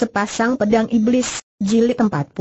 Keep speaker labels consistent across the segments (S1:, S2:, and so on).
S1: Sepasang Pedang Iblis, Jilid 44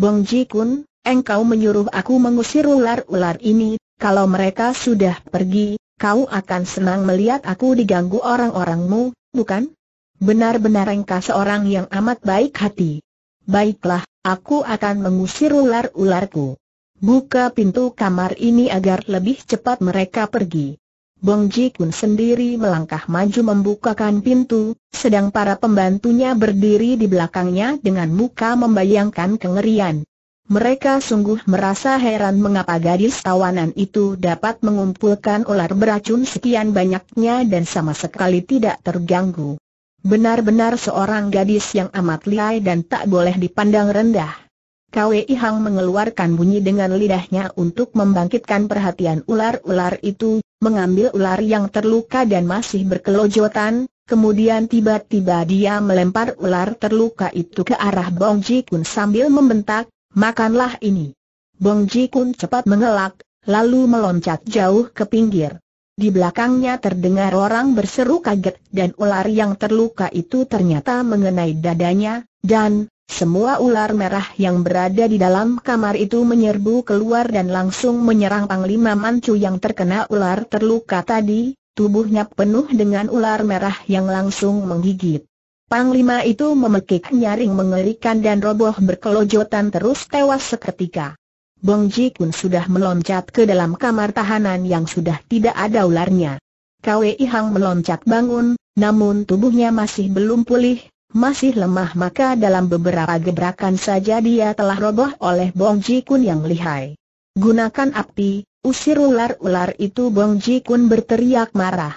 S1: Bong Ji Kun, engkau menyuruh aku mengusir ular-ular ini, kalau mereka sudah pergi, kau akan senang melihat aku diganggu orang-orangmu, bukan? Benar-benar engkau seorang yang amat baik hati. Baiklah, aku akan mengusir ular-ularku. Buka pintu kamar ini agar lebih cepat mereka pergi. Bong Ji Kun sendiri melangkah maju membukakan pintu, sedang para pembantunya berdiri di belakangnya dengan muka membayangkan kengerian. Mereka sungguh merasa heran mengapa gadis tawanan itu dapat mengumpulkan ular beracun sekian banyaknya dan sama sekali tidak terganggu. Benar-benar seorang gadis yang amat lihai dan tak boleh dipandang rendah. Kwei Hang mengeluarkan bunyi dengan lidahnya untuk membangkitkan perhatian ular-ular itu, mengambil ular yang terluka dan masih berkelojotan, kemudian tiba-tiba dia melempar ular terluka itu ke arah Bong Ji Kun sambil membentak, makanlah ini. Bong Ji Kun cepat mengelak, lalu meloncat jauh ke pinggir. Di belakangnya terdengar orang berseru kaget dan ular yang terluka itu ternyata mengenai dadanya, dan semua ular merah yang berada di dalam kamar itu menyerbu keluar dan langsung menyerang Panglima Mancu yang terkena ular terluka tadi, tubuhnya penuh dengan ular merah yang langsung menggigit. Panglima itu memekik nyaring mengerikan dan roboh berkelojotan terus tewas seketika. Bong Ji Kun sudah meloncat ke dalam kamar tahanan yang sudah tidak ada ularnya. Kwei Hang meloncat bangun, namun tubuhnya masih belum pulih, masih lemah maka dalam beberapa gebrakan saja dia telah roboh oleh Bong Ji Kun yang lihai. Gunakan api, usir ular-ular itu Bong Ji Kun berteriak marah.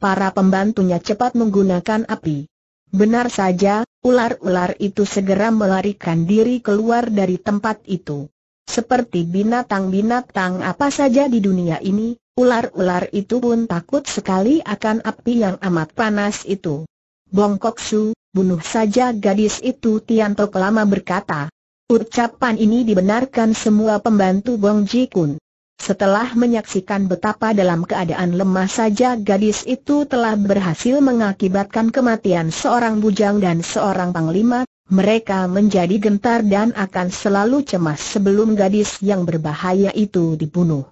S1: Para pembantunya cepat menggunakan api. Benar saja, ular-ular itu segera melarikan diri keluar dari tempat itu. Seperti binatang-binatang apa saja di dunia ini, ular-ular itu pun takut sekali akan api yang amat panas itu. Bongkok Su, bunuh saja gadis itu Tianto lama berkata. Ucapan ini dibenarkan semua pembantu Bong Ji Kun. Setelah menyaksikan betapa dalam keadaan lemah saja gadis itu telah berhasil mengakibatkan kematian seorang bujang dan seorang panglima, mereka menjadi gentar dan akan selalu cemas sebelum gadis yang berbahaya itu dibunuh.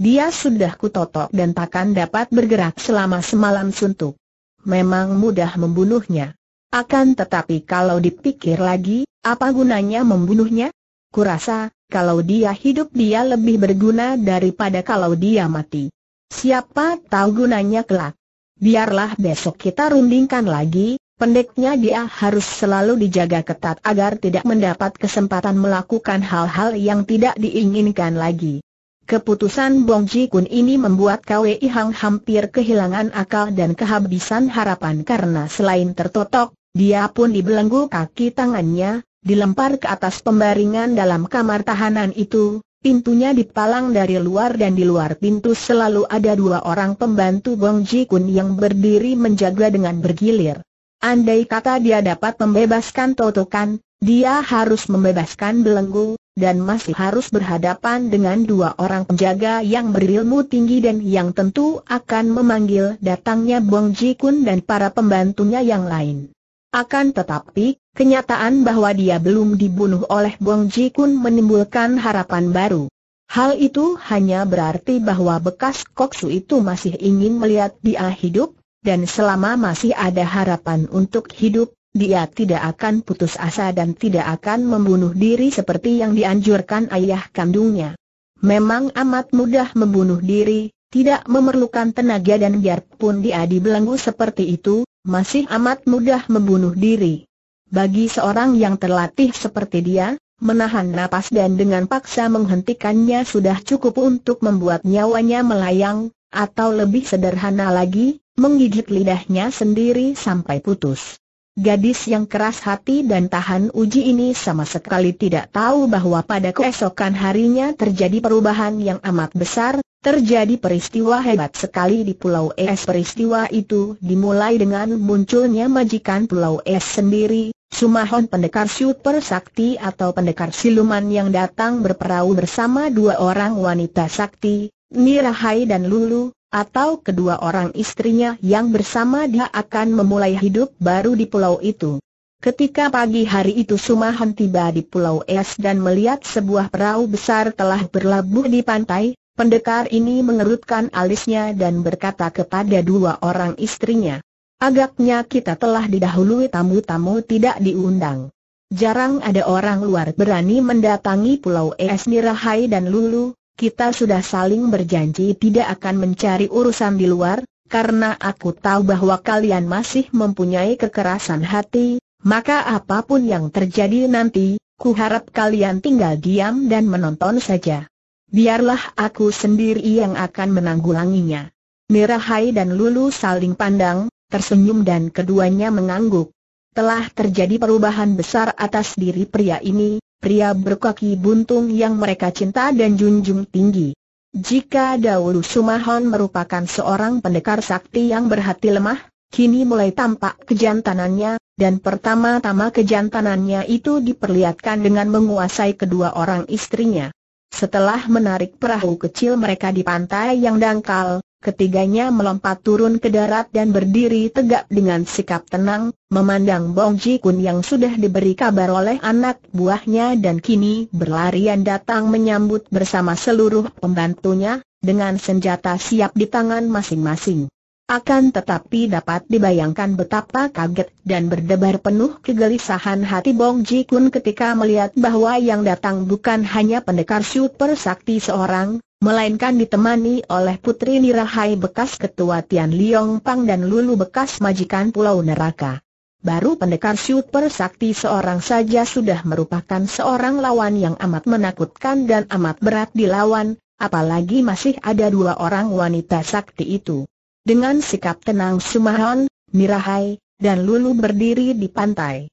S1: Dia sudah kutotok dan takkan dapat bergerak selama semalam suntuk. Memang mudah membunuhnya. Akan tetapi kalau dipikir lagi, apa gunanya membunuhnya? Kurasa, kalau dia hidup dia lebih berguna daripada kalau dia mati. Siapa tahu gunanya kelak. Biarlah besok kita rundingkan lagi, pendeknya dia harus selalu dijaga ketat agar tidak mendapat kesempatan melakukan hal-hal yang tidak diinginkan lagi. Keputusan Bong Ji Kun ini membuat KWI Hang hampir kehilangan akal dan kehabisan harapan karena selain tertotok, dia pun dibelenggu kaki tangannya, dilempar ke atas pembaringan dalam kamar tahanan itu, pintunya dipalang dari luar dan di luar pintu selalu ada dua orang pembantu Bong Ji Kun yang berdiri menjaga dengan bergilir. Andai kata dia dapat membebaskan Toto Kan, dia harus membebaskan belenggu, dan masih harus berhadapan dengan dua orang penjaga yang berilmu tinggi dan yang tentu akan memanggil datangnya Bong Ji Kun dan para pembantunya yang lain. Akan tetapi, kenyataan bahwa dia belum dibunuh oleh Bong Ji Kun menimbulkan harapan baru. Hal itu hanya berarti bahwa bekas koksu itu masih ingin melihat dia hidup, dan selama masih ada harapan untuk hidup, dia tidak akan putus asa dan tidak akan membunuh diri seperti yang dianjurkan ayah kandungnya. Memang amat mudah membunuh diri, tidak memerlukan tenaga dan biarpun dia dibelenggu seperti itu, masih amat mudah membunuh diri. Bagi seorang yang terlatih seperti dia, menahan napas dan dengan paksa menghentikannya sudah cukup untuk membuat nyawanya melayang, atau lebih sederhana lagi, menggigit lidahnya sendiri sampai putus. Gadis yang keras hati dan tahan uji ini sama sekali tidak tahu bahwa pada keesokan harinya terjadi perubahan yang amat besar, terjadi peristiwa hebat sekali di Pulau Es. Peristiwa itu dimulai dengan munculnya majikan Pulau Es sendiri, Sumahon pendekar super sakti atau pendekar siluman yang datang berperahu bersama dua orang wanita sakti, Nirahai dan Lulu, atau kedua orang istrinya yang bersama dia akan memulai hidup baru di pulau itu. Ketika pagi hari itu Sumahan tiba di Pulau Es dan melihat sebuah perahu besar telah berlabuh di pantai, pendekar ini mengerutkan alisnya dan berkata kepada dua orang istrinya, Agaknya kita telah didahului tamu-tamu tidak diundang. Jarang ada orang luar berani mendatangi Pulau Es Nirahai dan Lulu, kita sudah saling berjanji tidak akan mencari urusan di luar, karena aku tahu bahwa kalian masih mempunyai kekerasan hati, maka apapun yang terjadi nanti, ku harap kalian tinggal diam dan menonton saja. Biarlah aku sendiri yang akan menanggulanginya. Mirahai dan Lulu saling pandang, tersenyum dan keduanya mengangguk. Telah terjadi perubahan besar atas diri pria ini, pria berkaki buntung yang mereka cinta dan junjung tinggi. Jika dahulu Sumahon merupakan seorang pendekar sakti yang berhati lemah, kini mulai tampak kejantanannya, dan pertama-tama kejantanannya itu diperlihatkan dengan menguasai kedua orang istrinya. Setelah menarik perahu kecil mereka di pantai yang dangkal, Ketiganya melompat turun ke darat dan berdiri tegak dengan sikap tenang, memandang Bong Ji Kun yang sudah diberi kabar oleh anak buahnya dan kini berlarian datang menyambut bersama seluruh pembantunya, dengan senjata siap di tangan masing-masing. Akan tetapi dapat dibayangkan betapa kaget dan berdebar penuh kegelisahan hati Bong Ji Kun ketika melihat bahwa yang datang bukan hanya pendekar super sakti seorang, melainkan ditemani oleh Putri Nirahai bekas ketua Tian Liong Pang dan Lulu bekas majikan Pulau Neraka. Baru pendekar super sakti seorang saja sudah merupakan seorang lawan yang amat menakutkan dan amat berat dilawan, apalagi masih ada dua orang wanita sakti itu. Dengan sikap tenang Sumahon, Nirahai, dan Lulu berdiri di pantai.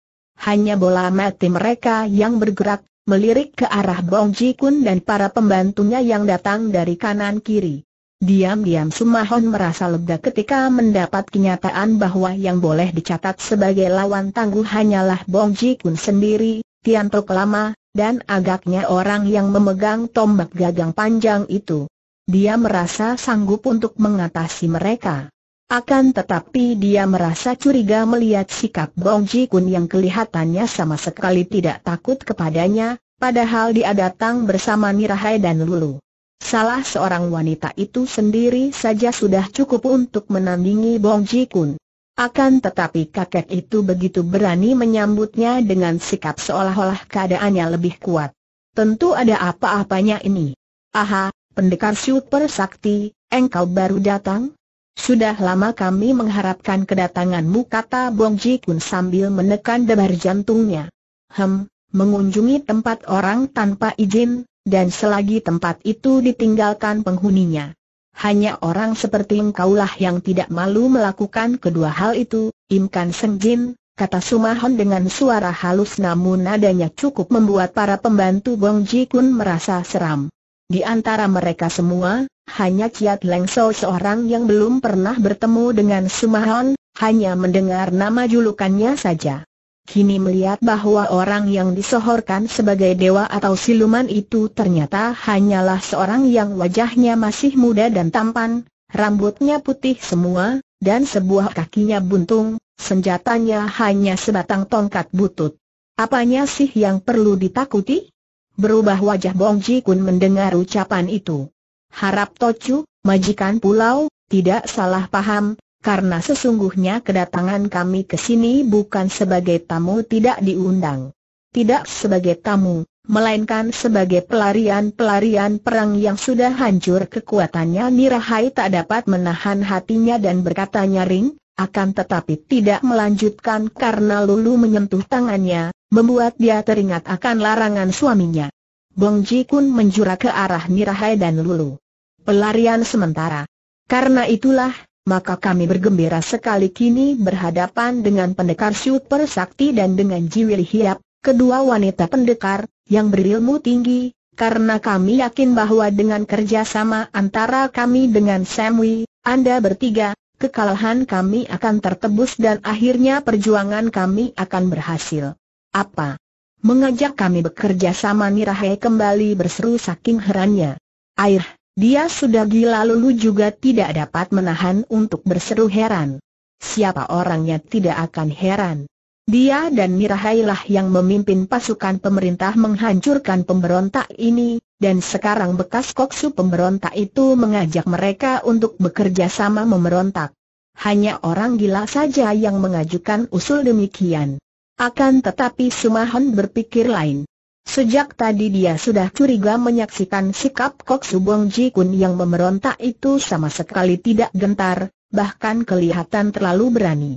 S1: Hanya bola mati mereka yang bergerak, melirik ke arah Bong Ji Kun dan para pembantunya yang datang dari kanan kiri. Diam-diam Sumahon merasa lega ketika mendapat kenyataan bahwa yang boleh dicatat sebagai lawan tangguh hanyalah Bong Ji Kun sendiri, Tian Tok Lama, dan agaknya orang yang memegang tombak gagang panjang itu. Dia merasa sanggup untuk mengatasi mereka. Akan tetapi dia merasa curiga melihat sikap Bong Ji Kun yang kelihatannya sama sekali tidak takut kepadanya, padahal dia datang bersama Mirahai dan Lulu. Salah seorang wanita itu sendiri saja sudah cukup untuk menandingi Bong Ji Kun. Akan tetapi kakek itu begitu berani menyambutnya dengan sikap seolah-olah keadaannya lebih kuat. Tentu ada apa-apanya ini. Aha, pendekar super sakti, engkau baru datang? Sudah lama kami mengharapkan kedatanganmu kata Bong Ji Kun sambil menekan debar jantungnya. Hem, mengunjungi tempat orang tanpa izin, dan selagi tempat itu ditinggalkan penghuninya. Hanya orang seperti engkaulah yang tidak malu melakukan kedua hal itu, Imkan Seng Jin, kata Sumahon dengan suara halus namun nadanya cukup membuat para pembantu Bong Ji Kun merasa seram. Di antara mereka semua, hanya Kiat So seorang yang belum pernah bertemu dengan Sumahon, hanya mendengar nama julukannya saja. Kini melihat bahwa orang yang disohorkan sebagai dewa atau siluman itu ternyata hanyalah seorang yang wajahnya masih muda dan tampan, rambutnya putih semua, dan sebuah kakinya buntung, senjatanya hanya sebatang tongkat butut. Apanya sih yang perlu ditakuti? Berubah wajah Bong Ji Kun mendengar ucapan itu. Harap Tocu, majikan pulau, tidak salah paham, karena sesungguhnya kedatangan kami ke sini bukan sebagai tamu tidak diundang. Tidak sebagai tamu, melainkan sebagai pelarian-pelarian perang yang sudah hancur kekuatannya Mirahai tak dapat menahan hatinya dan berkata nyaring, akan tetapi tidak melanjutkan karena Lulu menyentuh tangannya, membuat dia teringat akan larangan suaminya. Bong Ji Kun menjura ke arah Mirahai dan Lulu pelarian sementara. Karena itulah, maka kami bergembira sekali kini berhadapan dengan pendekar super sakti dan dengan Jiwil Hiap, kedua wanita pendekar, yang berilmu tinggi, karena kami yakin bahwa dengan kerjasama antara kami dengan Samui, Anda bertiga, kekalahan kami akan tertebus dan akhirnya perjuangan kami akan berhasil. Apa? Mengajak kami bekerja sama Nirahe kembali berseru saking herannya. Air, dia sudah gila lulu juga tidak dapat menahan untuk berseru heran. Siapa orangnya tidak akan heran. Dia dan Mirahailah yang memimpin pasukan pemerintah menghancurkan pemberontak ini, dan sekarang bekas koksu pemberontak itu mengajak mereka untuk bekerja sama memberontak. Hanya orang gila saja yang mengajukan usul demikian. Akan tetapi Sumahan berpikir lain. Sejak tadi dia sudah curiga menyaksikan sikap Kok Subong Ji Kun yang memerontak itu sama sekali tidak gentar, bahkan kelihatan terlalu berani.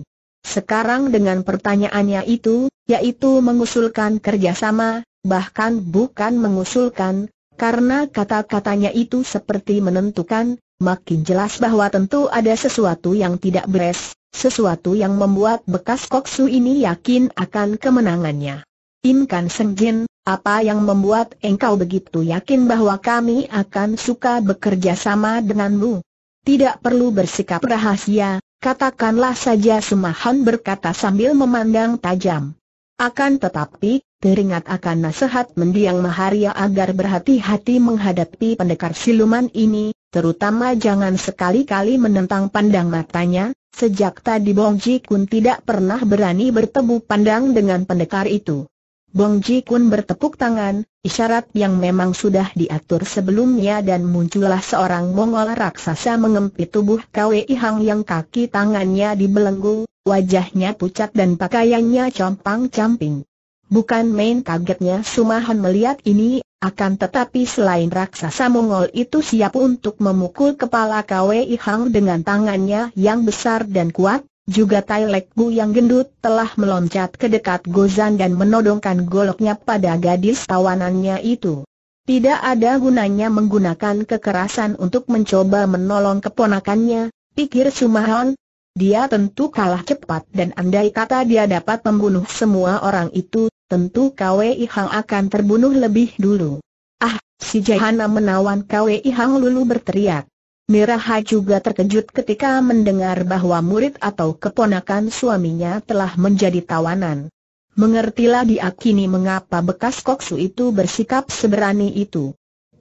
S1: Sekarang dengan pertanyaannya itu, yaitu mengusulkan kerjasama, bahkan bukan mengusulkan, karena kata-katanya itu seperti menentukan, makin jelas bahwa tentu ada sesuatu yang tidak beres, sesuatu yang membuat bekas koksu ini yakin akan kemenangannya. Im Kan apa yang membuat engkau begitu yakin bahwa kami akan suka bekerja sama denganmu? Tidak perlu bersikap rahasia, katakanlah saja Sumahan berkata sambil memandang tajam. Akan tetapi, teringat akan nasihat mendiang Maharia agar berhati-hati menghadapi pendekar siluman ini, terutama jangan sekali-kali menentang pandang matanya, Sejak tadi Bong Ji Kun tidak pernah berani bertemu pandang dengan pendekar itu. Bong Ji Kun bertepuk tangan, isyarat yang memang sudah diatur sebelumnya dan muncullah seorang Mongol raksasa mengempit tubuh Kwei Hang yang kaki tangannya dibelenggu, wajahnya pucat dan pakaiannya compang-camping. Bukan main kagetnya Sumahan melihat ini, akan tetapi selain raksasa Mongol itu siap untuk memukul kepala Kwei Hang dengan tangannya yang besar dan kuat, juga Tai Lek Bu yang gendut telah meloncat ke dekat Gozan dan menodongkan goloknya pada gadis tawanannya itu. Tidak ada gunanya menggunakan kekerasan untuk mencoba menolong keponakannya, pikir Sumahon. Dia tentu kalah cepat dan andai kata dia dapat membunuh semua orang itu, tentu Kwei Hang akan terbunuh lebih dulu. Ah, si Jahana menawan Kwei Hang lulu berteriak. Miraha juga terkejut ketika mendengar bahwa murid atau keponakan suaminya telah menjadi tawanan. Mengertilah dia kini mengapa bekas koksu itu bersikap seberani itu.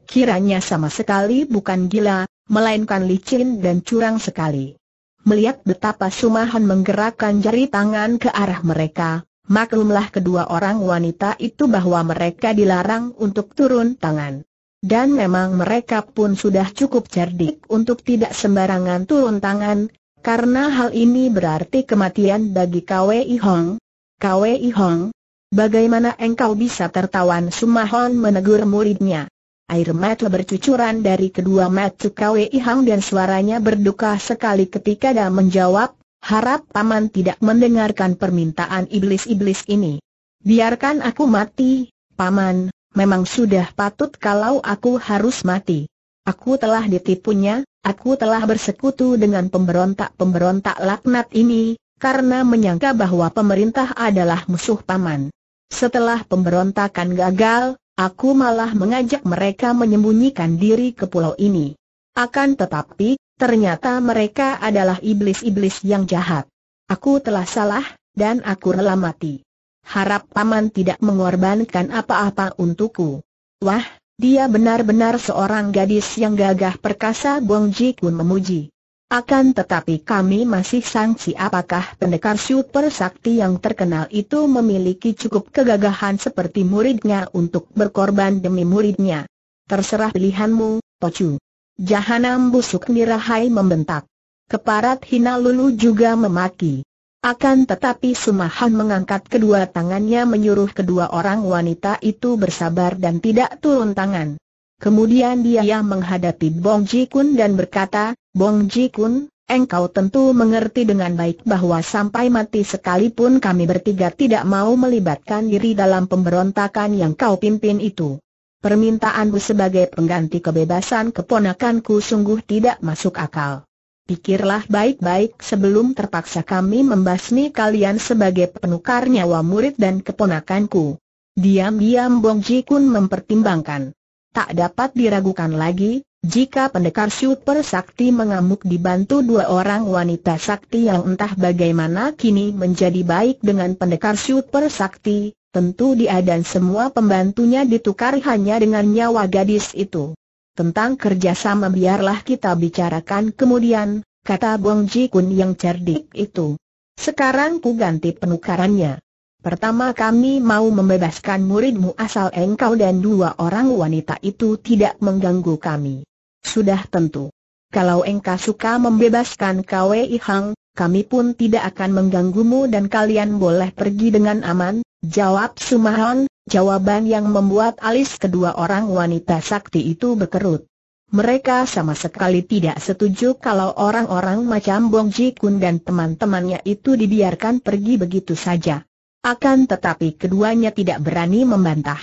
S1: Kiranya sama sekali bukan gila, melainkan licin dan curang sekali. Melihat betapa Sumahan menggerakkan jari tangan ke arah mereka, maklumlah kedua orang wanita itu bahwa mereka dilarang untuk turun tangan. Dan memang mereka pun sudah cukup cerdik untuk tidak sembarangan turun tangan, karena hal ini berarti kematian bagi KWI Hong. KWI Hong, bagaimana engkau bisa tertawan Sumahon menegur muridnya? Air mata bercucuran dari kedua mata KWI Hong dan suaranya berduka sekali ketika dia menjawab, harap paman tidak mendengarkan permintaan iblis-iblis ini. Biarkan aku mati, paman, memang sudah patut kalau aku harus mati. Aku telah ditipunya, aku telah bersekutu dengan pemberontak-pemberontak laknat ini, karena menyangka bahwa pemerintah adalah musuh paman. Setelah pemberontakan gagal, aku malah mengajak mereka menyembunyikan diri ke pulau ini. Akan tetapi, ternyata mereka adalah iblis-iblis yang jahat. Aku telah salah, dan aku rela mati harap paman tidak mengorbankan apa-apa untukku. Wah, dia benar-benar seorang gadis yang gagah perkasa Bong Ji Kun memuji. Akan tetapi kami masih sangsi apakah pendekar super sakti yang terkenal itu memiliki cukup kegagahan seperti muridnya untuk berkorban demi muridnya. Terserah pilihanmu, Tocu. Jahanam busuk nirahai membentak. Keparat hina lulu juga memaki. Akan tetapi Sumahan mengangkat kedua tangannya menyuruh kedua orang wanita itu bersabar dan tidak turun tangan. Kemudian dia menghadapi Bong Ji Kun dan berkata, Bong Ji Kun, engkau tentu mengerti dengan baik bahwa sampai mati sekalipun kami bertiga tidak mau melibatkan diri dalam pemberontakan yang kau pimpin itu. Permintaanmu sebagai pengganti kebebasan keponakanku sungguh tidak masuk akal. Pikirlah baik-baik sebelum terpaksa kami membasmi kalian sebagai penukar nyawa murid dan keponakanku. Diam-diam Bong Ji Kun mempertimbangkan. Tak dapat diragukan lagi, jika pendekar super sakti mengamuk dibantu dua orang wanita sakti yang entah bagaimana kini menjadi baik dengan pendekar super sakti, tentu dia dan semua pembantunya ditukar hanya dengan nyawa gadis itu. Tentang kerjasama biarlah kita bicarakan kemudian, kata Bong Ji Kun yang cerdik itu. Sekarang ku ganti penukarannya. Pertama kami mau membebaskan muridmu asal engkau dan dua orang wanita itu tidak mengganggu kami. Sudah tentu. Kalau engkau suka membebaskan Kwei Hang, kami pun tidak akan mengganggumu dan kalian boleh pergi dengan aman, jawab Sumahon, Jawaban yang membuat alis kedua orang wanita sakti itu berkerut. Mereka sama sekali tidak setuju kalau orang-orang macam Bong Ji Kun dan teman-temannya itu dibiarkan pergi begitu saja. Akan tetapi keduanya tidak berani membantah.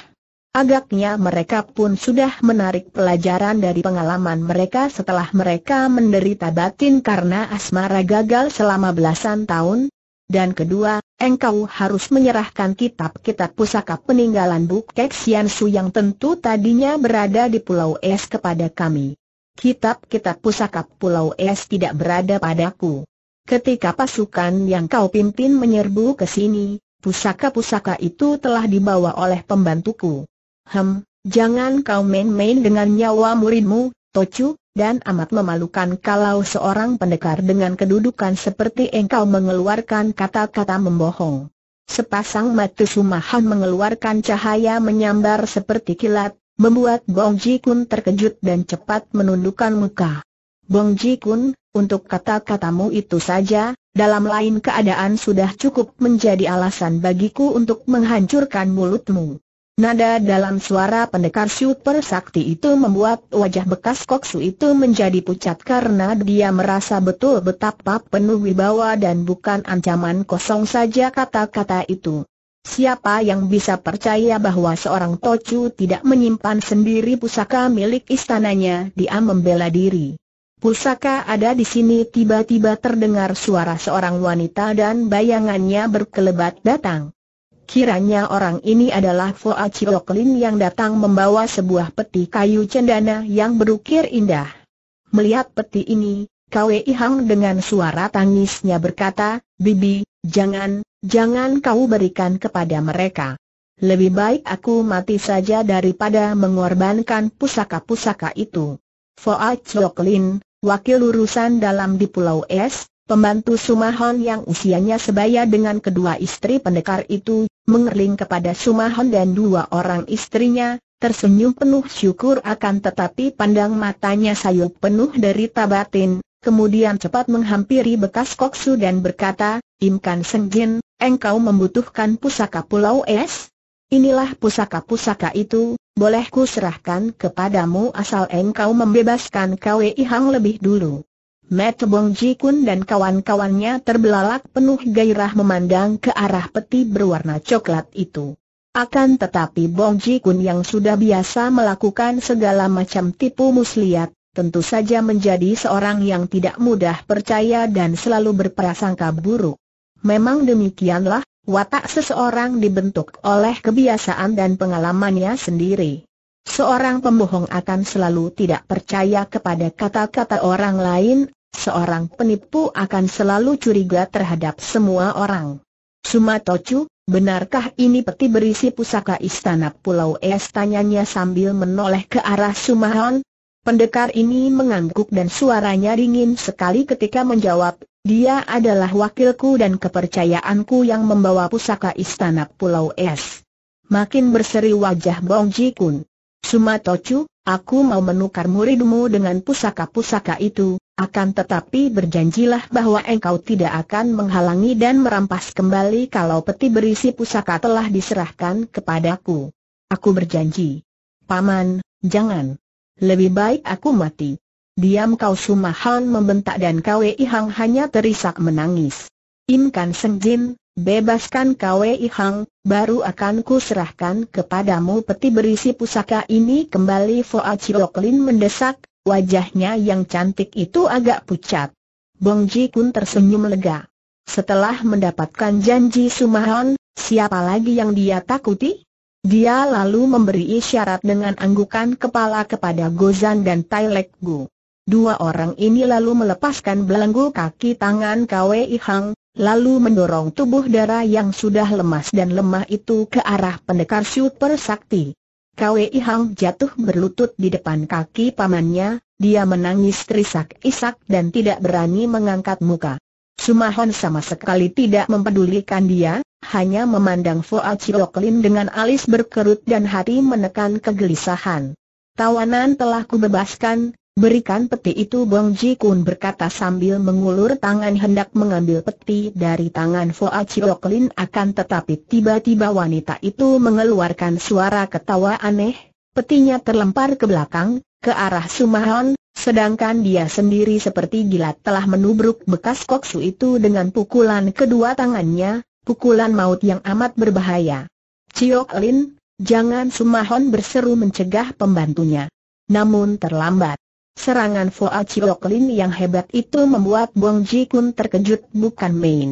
S1: Agaknya mereka pun sudah menarik pelajaran dari pengalaman mereka setelah mereka menderita batin karena asmara gagal selama belasan tahun, dan kedua, engkau harus menyerahkan kitab-kitab pusaka peninggalan Bukek Sian yang tentu tadinya berada di Pulau Es kepada kami. Kitab-kitab pusaka Pulau Es tidak berada padaku. Ketika pasukan yang kau pimpin menyerbu ke sini, pusaka-pusaka itu telah dibawa oleh pembantuku. Hem, jangan kau main-main dengan nyawa muridmu, Tocu, dan amat memalukan kalau seorang pendekar dengan kedudukan seperti engkau mengeluarkan kata-kata membohong. Sepasang mata sumahan mengeluarkan cahaya menyambar seperti kilat, membuat Bong Ji Kun terkejut dan cepat menundukkan muka. Bong Ji Kun, untuk kata-katamu itu saja, dalam lain keadaan sudah cukup menjadi alasan bagiku untuk menghancurkan mulutmu. Nada dalam suara pendekar super sakti itu membuat wajah bekas koksu itu menjadi pucat karena dia merasa betul betapa penuh wibawa dan bukan ancaman kosong saja kata-kata itu. Siapa yang bisa percaya bahwa seorang Tocu tidak menyimpan sendiri pusaka milik istananya dia membela diri. Pusaka ada di sini tiba-tiba terdengar suara seorang wanita dan bayangannya berkelebat datang. Kiranya orang ini adalah Foa Cioklin yang datang membawa sebuah peti kayu cendana yang berukir indah. Melihat peti ini, Kwei Hang dengan suara tangisnya berkata, Bibi, jangan, jangan kau berikan kepada mereka. Lebih baik aku mati saja daripada mengorbankan pusaka-pusaka itu. Foa Cioklin, wakil urusan dalam di Pulau Es, pembantu Sumahon yang usianya sebaya dengan kedua istri pendekar itu mengerling kepada Sumahon dan dua orang istrinya, tersenyum penuh syukur akan tetapi pandang matanya sayup penuh dari tabatin. kemudian cepat menghampiri bekas koksu dan berkata, Imkan Senggin, engkau membutuhkan pusaka Pulau Es? Inilah pusaka-pusaka itu, boleh ku serahkan kepadamu asal engkau membebaskan Kwei Ihang lebih dulu. Matt Bong Jikun dan kawan-kawannya terbelalak penuh gairah memandang ke arah peti berwarna coklat itu. Akan tetapi Bong Jikun yang sudah biasa melakukan segala macam tipu muslihat, tentu saja menjadi seorang yang tidak mudah percaya dan selalu berprasangka buruk. Memang demikianlah, watak seseorang dibentuk oleh kebiasaan dan pengalamannya sendiri. Seorang pembohong akan selalu tidak percaya kepada kata-kata orang lain, seorang penipu akan selalu curiga terhadap semua orang. Sumatocu, benarkah ini peti berisi pusaka istana Pulau Es? Tanyanya sambil menoleh ke arah Sumahon. Pendekar ini mengangguk dan suaranya dingin sekali ketika menjawab, dia adalah wakilku dan kepercayaanku yang membawa pusaka istana Pulau Es. Makin berseri wajah Bong Ji Kun. Sumatocu, aku mau menukar muridmu dengan pusaka-pusaka itu, akan tetapi berjanjilah bahwa engkau tidak akan menghalangi dan merampas kembali kalau peti berisi pusaka telah diserahkan kepadaku. Aku berjanji. Paman, jangan. Lebih baik aku mati. Diam kau Sumahan membentak dan Kwei Hang hanya terisak menangis. Imkan Senjin, Sengjin, bebaskan Kwei Hang, baru akan ku serahkan kepadamu peti berisi pusaka ini kembali Foa Cioklin mendesak, wajahnya yang cantik itu agak pucat. Bong Ji Kun tersenyum lega. Setelah mendapatkan janji Sumahon, siapa lagi yang dia takuti? Dia lalu memberi isyarat dengan anggukan kepala kepada Gozan dan Tai Lek Gu. Dua orang ini lalu melepaskan belenggu kaki tangan Kwei Hang, lalu mendorong tubuh darah yang sudah lemas dan lemah itu ke arah pendekar super sakti. Kwei Hang jatuh berlutut di depan kaki pamannya, dia menangis terisak-isak dan tidak berani mengangkat muka. Sumahon sama sekali tidak mempedulikan dia, hanya memandang Fuad Ciloklin dengan alis berkerut dan hati menekan kegelisahan. Tawanan telah kubebaskan, Berikan peti itu Bong Ji Kun berkata sambil mengulur tangan hendak mengambil peti dari tangan Foa Chiok Lin akan tetapi tiba-tiba wanita itu mengeluarkan suara ketawa aneh, petinya terlempar ke belakang, ke arah Sumahon, sedangkan dia sendiri seperti gila telah menubruk bekas koksu itu dengan pukulan kedua tangannya, pukulan maut yang amat berbahaya. Chiok Lin, jangan Sumahon berseru mencegah pembantunya. Namun terlambat. Serangan Foa Chioklin yang hebat itu membuat Bong Ji Kun terkejut bukan main.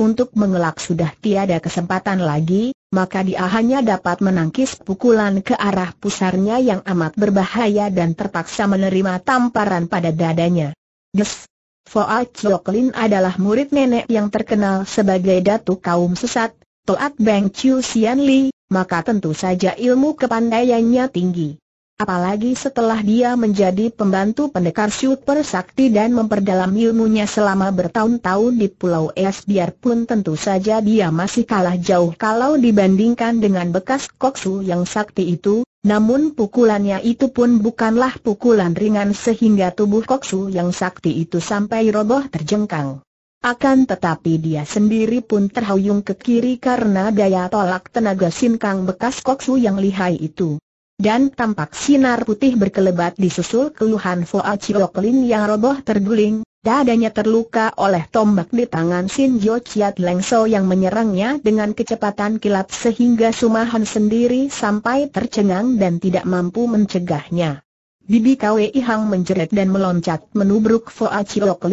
S1: Untuk mengelak sudah tiada kesempatan lagi, maka dia hanya dapat menangkis pukulan ke arah pusarnya yang amat berbahaya dan terpaksa menerima tamparan pada dadanya. Des! Foa Chioklin adalah murid nenek yang terkenal sebagai datu kaum sesat, Toat Beng Chiu Xian Li, maka tentu saja ilmu kepandaiannya tinggi. Apalagi setelah dia menjadi pembantu pendekar super sakti dan memperdalam ilmunya selama bertahun-tahun di Pulau Es biarpun tentu saja dia masih kalah jauh kalau dibandingkan dengan bekas koksu yang sakti itu, namun pukulannya itu pun bukanlah pukulan ringan sehingga tubuh koksu yang sakti itu sampai roboh terjengkang. Akan tetapi dia sendiri pun terhuyung ke kiri karena daya tolak tenaga sinkang bekas koksu yang lihai itu dan tampak sinar putih berkelebat disusul keluhan Foa Chiok yang roboh terguling, dadanya terluka oleh tombak di tangan Sin Jo Chiat Lengso yang menyerangnya dengan kecepatan kilat sehingga Sumahan sendiri sampai tercengang dan tidak mampu mencegahnya. Bibi Kwei Hang menjerit dan meloncat menubruk Foa Chiok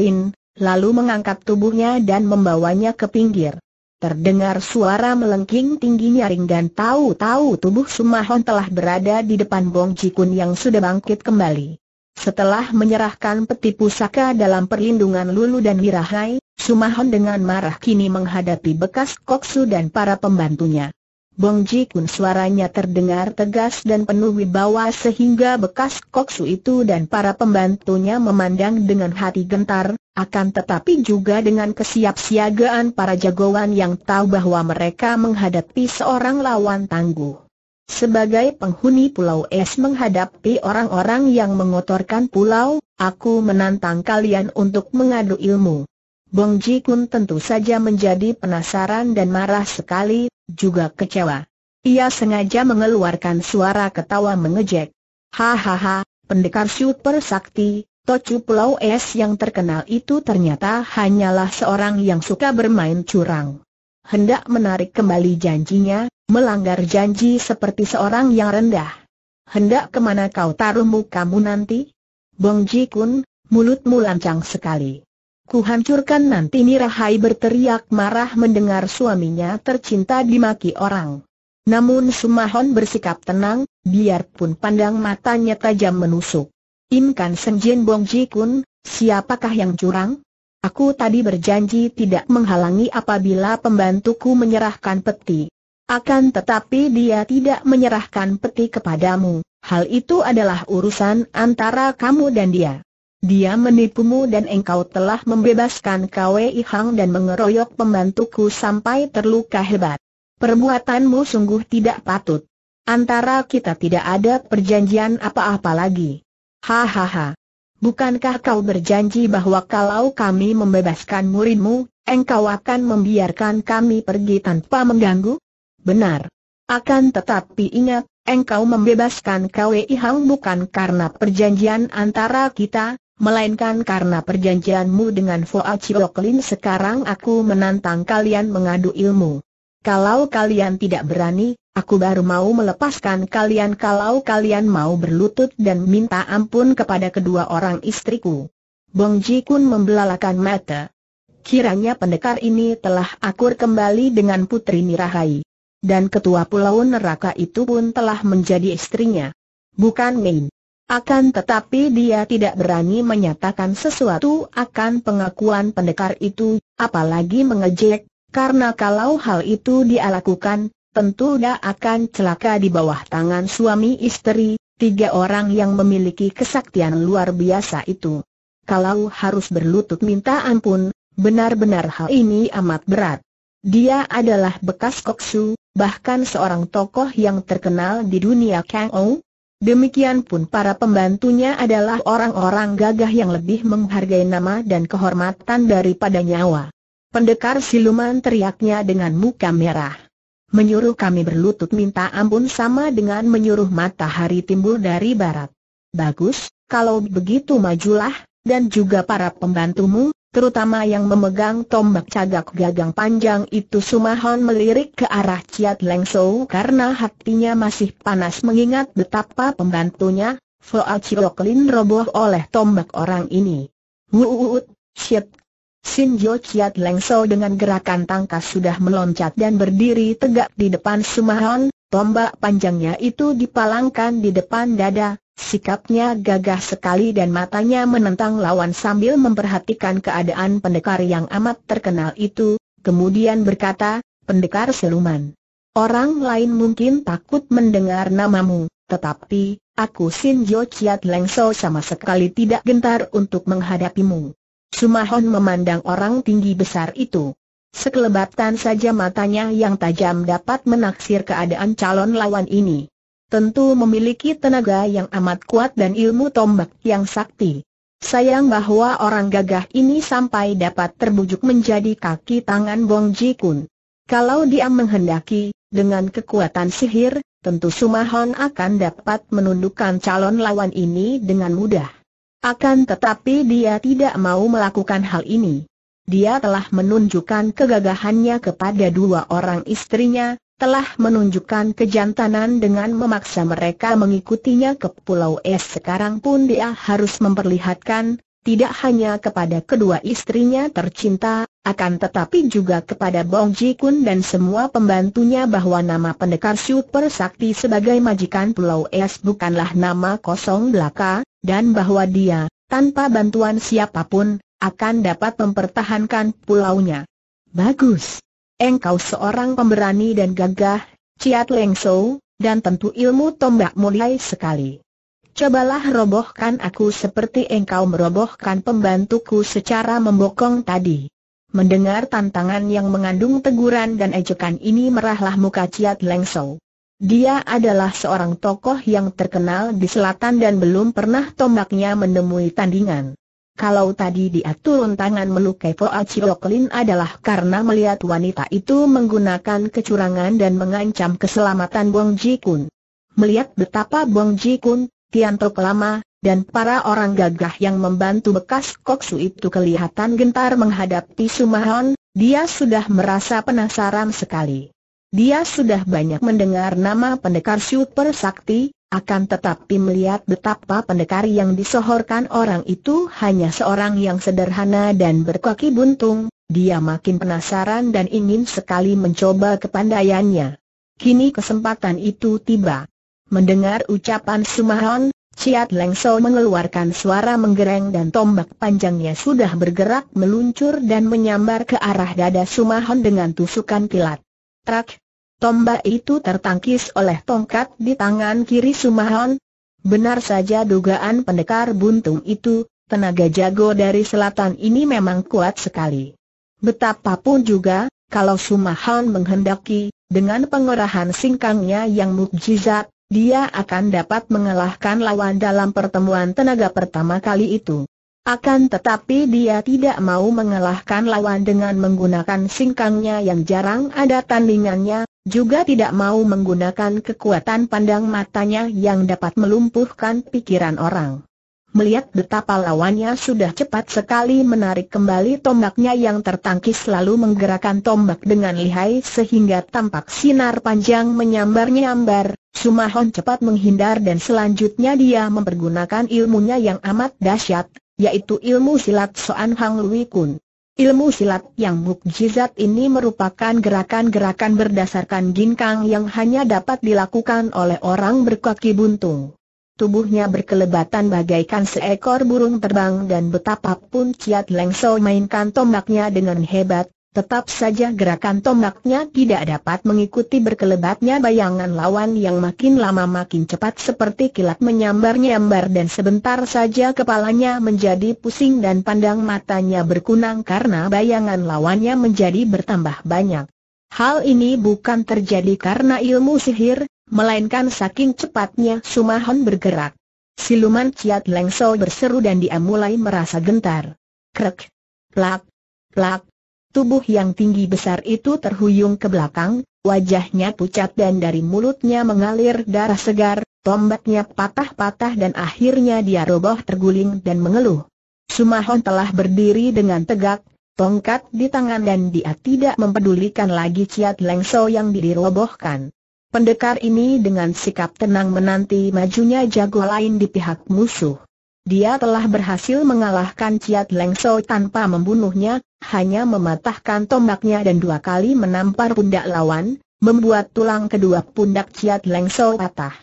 S1: lalu mengangkat tubuhnya dan membawanya ke pinggir. Terdengar suara melengking tinggi nyaring dan tahu-tahu tubuh Sumahon telah berada di depan Bong Jikun yang sudah bangkit kembali. Setelah menyerahkan peti pusaka dalam perlindungan Lulu dan Wirahai, Sumahon dengan marah kini menghadapi bekas koksu dan para pembantunya. Bong Ji Kun suaranya terdengar tegas dan penuh wibawa sehingga bekas koksu itu dan para pembantunya memandang dengan hati gentar, akan tetapi juga dengan kesiapsiagaan para jagoan yang tahu bahwa mereka menghadapi seorang lawan tangguh. Sebagai penghuni Pulau Es menghadapi orang-orang yang mengotorkan pulau, aku menantang kalian untuk mengadu ilmu. Bong Ji Kun tentu saja menjadi penasaran dan marah sekali, juga kecewa. Ia sengaja mengeluarkan suara ketawa mengejek. Hahaha, pendekar super sakti, Tocu Pulau Es yang terkenal itu ternyata hanyalah seorang yang suka bermain curang. Hendak menarik kembali janjinya, melanggar janji seperti seorang yang rendah. Hendak kemana kau taruh mukamu nanti? Bong Ji Kun, mulutmu lancang sekali. Kuhancurkan nanti Nirahai berteriak marah mendengar suaminya tercinta dimaki orang. Namun Sumahon bersikap tenang, biarpun pandang matanya tajam menusuk. Imkan Senjin Bong Ji Kun, siapakah yang curang? Aku tadi berjanji tidak menghalangi apabila pembantuku menyerahkan peti. Akan tetapi dia tidak menyerahkan peti kepadamu, hal itu adalah urusan antara kamu dan dia. Dia menipumu dan engkau telah membebaskan Kwe Ihang dan mengeroyok pembantuku sampai terluka hebat. Perbuatanmu sungguh tidak patut. Antara kita tidak ada perjanjian apa-apa lagi. Hahaha. Bukankah kau berjanji bahwa kalau kami membebaskan muridmu, engkau akan membiarkan kami pergi tanpa mengganggu? Benar. Akan tetapi ingat, engkau membebaskan Kwe Ihang bukan karena perjanjian antara kita, melainkan karena perjanjianmu dengan Foa Cioklin sekarang aku menantang kalian mengadu ilmu. Kalau kalian tidak berani, aku baru mau melepaskan kalian kalau kalian mau berlutut dan minta ampun kepada kedua orang istriku. Bong Ji Kun membelalakan mata. Kiranya pendekar ini telah akur kembali dengan Putri Nirahai. Dan ketua pulau neraka itu pun telah menjadi istrinya. Bukan Main. Akan tetapi dia tidak berani menyatakan sesuatu akan pengakuan pendekar itu, apalagi mengejek, karena kalau hal itu dia lakukan, tentu dia akan celaka di bawah tangan suami istri, tiga orang yang memiliki kesaktian luar biasa itu. Kalau harus berlutut minta ampun, benar-benar hal ini amat berat. Dia adalah bekas koksu, bahkan seorang tokoh yang terkenal di dunia Kang Demikian pun para pembantunya adalah orang-orang gagah yang lebih menghargai nama dan kehormatan daripada nyawa. Pendekar siluman teriaknya dengan muka merah. Menyuruh kami berlutut minta ampun sama dengan menyuruh matahari timbul dari barat. Bagus, kalau begitu majulah, dan juga para pembantumu, terutama yang memegang tombak cagak gagang panjang itu Sumahon melirik ke arah Ciat Leng Sou karena hatinya masih panas mengingat betapa pembantunya, Foa Chiok Lin roboh oleh tombak orang ini. Wuuut, shit. Sin Jo Ciat Leng Sou dengan gerakan tangkas sudah meloncat dan berdiri tegak di depan Sumahon, tombak panjangnya itu dipalangkan di depan dada, Sikapnya gagah sekali dan matanya menentang lawan sambil memperhatikan keadaan pendekar yang amat terkenal itu, kemudian berkata, pendekar Seluman, Orang lain mungkin takut mendengar namamu, tetapi, aku Sin Jo Chiat Leng So sama sekali tidak gentar untuk menghadapimu. Sumahon memandang orang tinggi besar itu. Sekelebatan saja matanya yang tajam dapat menaksir keadaan calon lawan ini tentu memiliki tenaga yang amat kuat dan ilmu tombak yang sakti. Sayang bahwa orang gagah ini sampai dapat terbujuk menjadi kaki tangan Bong Ji Kun. Kalau dia menghendaki, dengan kekuatan sihir, tentu Sumahon akan dapat menundukkan calon lawan ini dengan mudah. Akan tetapi dia tidak mau melakukan hal ini. Dia telah menunjukkan kegagahannya kepada dua orang istrinya, telah menunjukkan kejantanan dengan memaksa mereka mengikutinya ke Pulau Es sekarang pun dia harus memperlihatkan, tidak hanya kepada kedua istrinya tercinta, akan tetapi juga kepada Bong Ji Kun dan semua pembantunya bahwa nama pendekar super sakti sebagai majikan Pulau Es bukanlah nama kosong belaka, dan bahwa dia, tanpa bantuan siapapun, akan dapat mempertahankan pulaunya. Bagus engkau seorang pemberani dan gagah, Ciat Leng Sou, dan tentu ilmu tombak mulai sekali. Cobalah robohkan aku seperti engkau merobohkan pembantuku secara membokong tadi. Mendengar tantangan yang mengandung teguran dan ejekan ini merahlah muka Ciat Leng Sou. Dia adalah seorang tokoh yang terkenal di selatan dan belum pernah tombaknya menemui tandingan. Kalau tadi dia turun tangan melukai Poa Cioklin adalah karena melihat wanita itu menggunakan kecurangan dan mengancam keselamatan Bong Ji Kun. Melihat betapa Bong Ji Kun, Tian Tok Lama, dan para orang gagah yang membantu bekas koksu itu kelihatan gentar menghadapi Sumahon, dia sudah merasa penasaran sekali. Dia sudah banyak mendengar nama pendekar super sakti, akan tetapi melihat betapa pendekar yang disohorkan orang itu hanya seorang yang sederhana dan berkaki buntung, dia makin penasaran dan ingin sekali mencoba kepandaiannya. Kini kesempatan itu tiba. Mendengar ucapan Sumahon, Ciat Lengso mengeluarkan suara menggereng dan tombak panjangnya sudah bergerak meluncur dan menyambar ke arah dada Sumahon dengan tusukan kilat. Trak, Tombak itu tertangkis oleh tongkat di tangan kiri Sumahon. Benar saja dugaan pendekar buntung itu, tenaga jago dari selatan ini memang kuat sekali. Betapapun juga, kalau Sumahon menghendaki, dengan pengerahan singkangnya yang mukjizat, dia akan dapat mengalahkan lawan dalam pertemuan tenaga pertama kali itu. Akan tetapi dia tidak mau mengalahkan lawan dengan menggunakan singkangnya yang jarang ada tandingannya, juga tidak mau menggunakan kekuatan pandang matanya yang dapat melumpuhkan pikiran orang. Melihat betapa lawannya sudah cepat sekali menarik kembali tombaknya yang tertangkis lalu menggerakkan tombak dengan lihai sehingga tampak sinar panjang menyambar-nyambar, Sumahon cepat menghindar dan selanjutnya dia mempergunakan ilmunya yang amat dahsyat, yaitu ilmu silat Soan Hang Lui Kun. Ilmu silat yang mukjizat ini merupakan gerakan-gerakan berdasarkan ginkang yang hanya dapat dilakukan oleh orang berkaki buntung. Tubuhnya berkelebatan bagaikan seekor burung terbang dan betapapun Ciat Lengso mainkan tombaknya dengan hebat, Tetap saja gerakan tombaknya tidak dapat mengikuti berkelebatnya bayangan lawan yang makin lama makin cepat seperti kilat menyambar-nyambar dan sebentar saja kepalanya menjadi pusing dan pandang matanya berkunang karena bayangan lawannya menjadi bertambah banyak. Hal ini bukan terjadi karena ilmu sihir, melainkan saking cepatnya Sumahon bergerak. Siluman Ciat Lengso berseru dan dia mulai merasa gentar. Krek, plak, plak, Tubuh yang tinggi besar itu terhuyung ke belakang, wajahnya pucat dan dari mulutnya mengalir darah segar, tombaknya patah-patah dan akhirnya dia roboh terguling dan mengeluh. Sumahon telah berdiri dengan tegak, tongkat di tangan dan dia tidak mempedulikan lagi Ciat Lengso yang dirobohkan. Pendekar ini dengan sikap tenang menanti majunya jago lain di pihak musuh. Dia telah berhasil mengalahkan Ciat Leng So tanpa membunuhnya, hanya mematahkan tombaknya dan dua kali menampar pundak lawan, membuat tulang kedua pundak Ciat Leng So patah.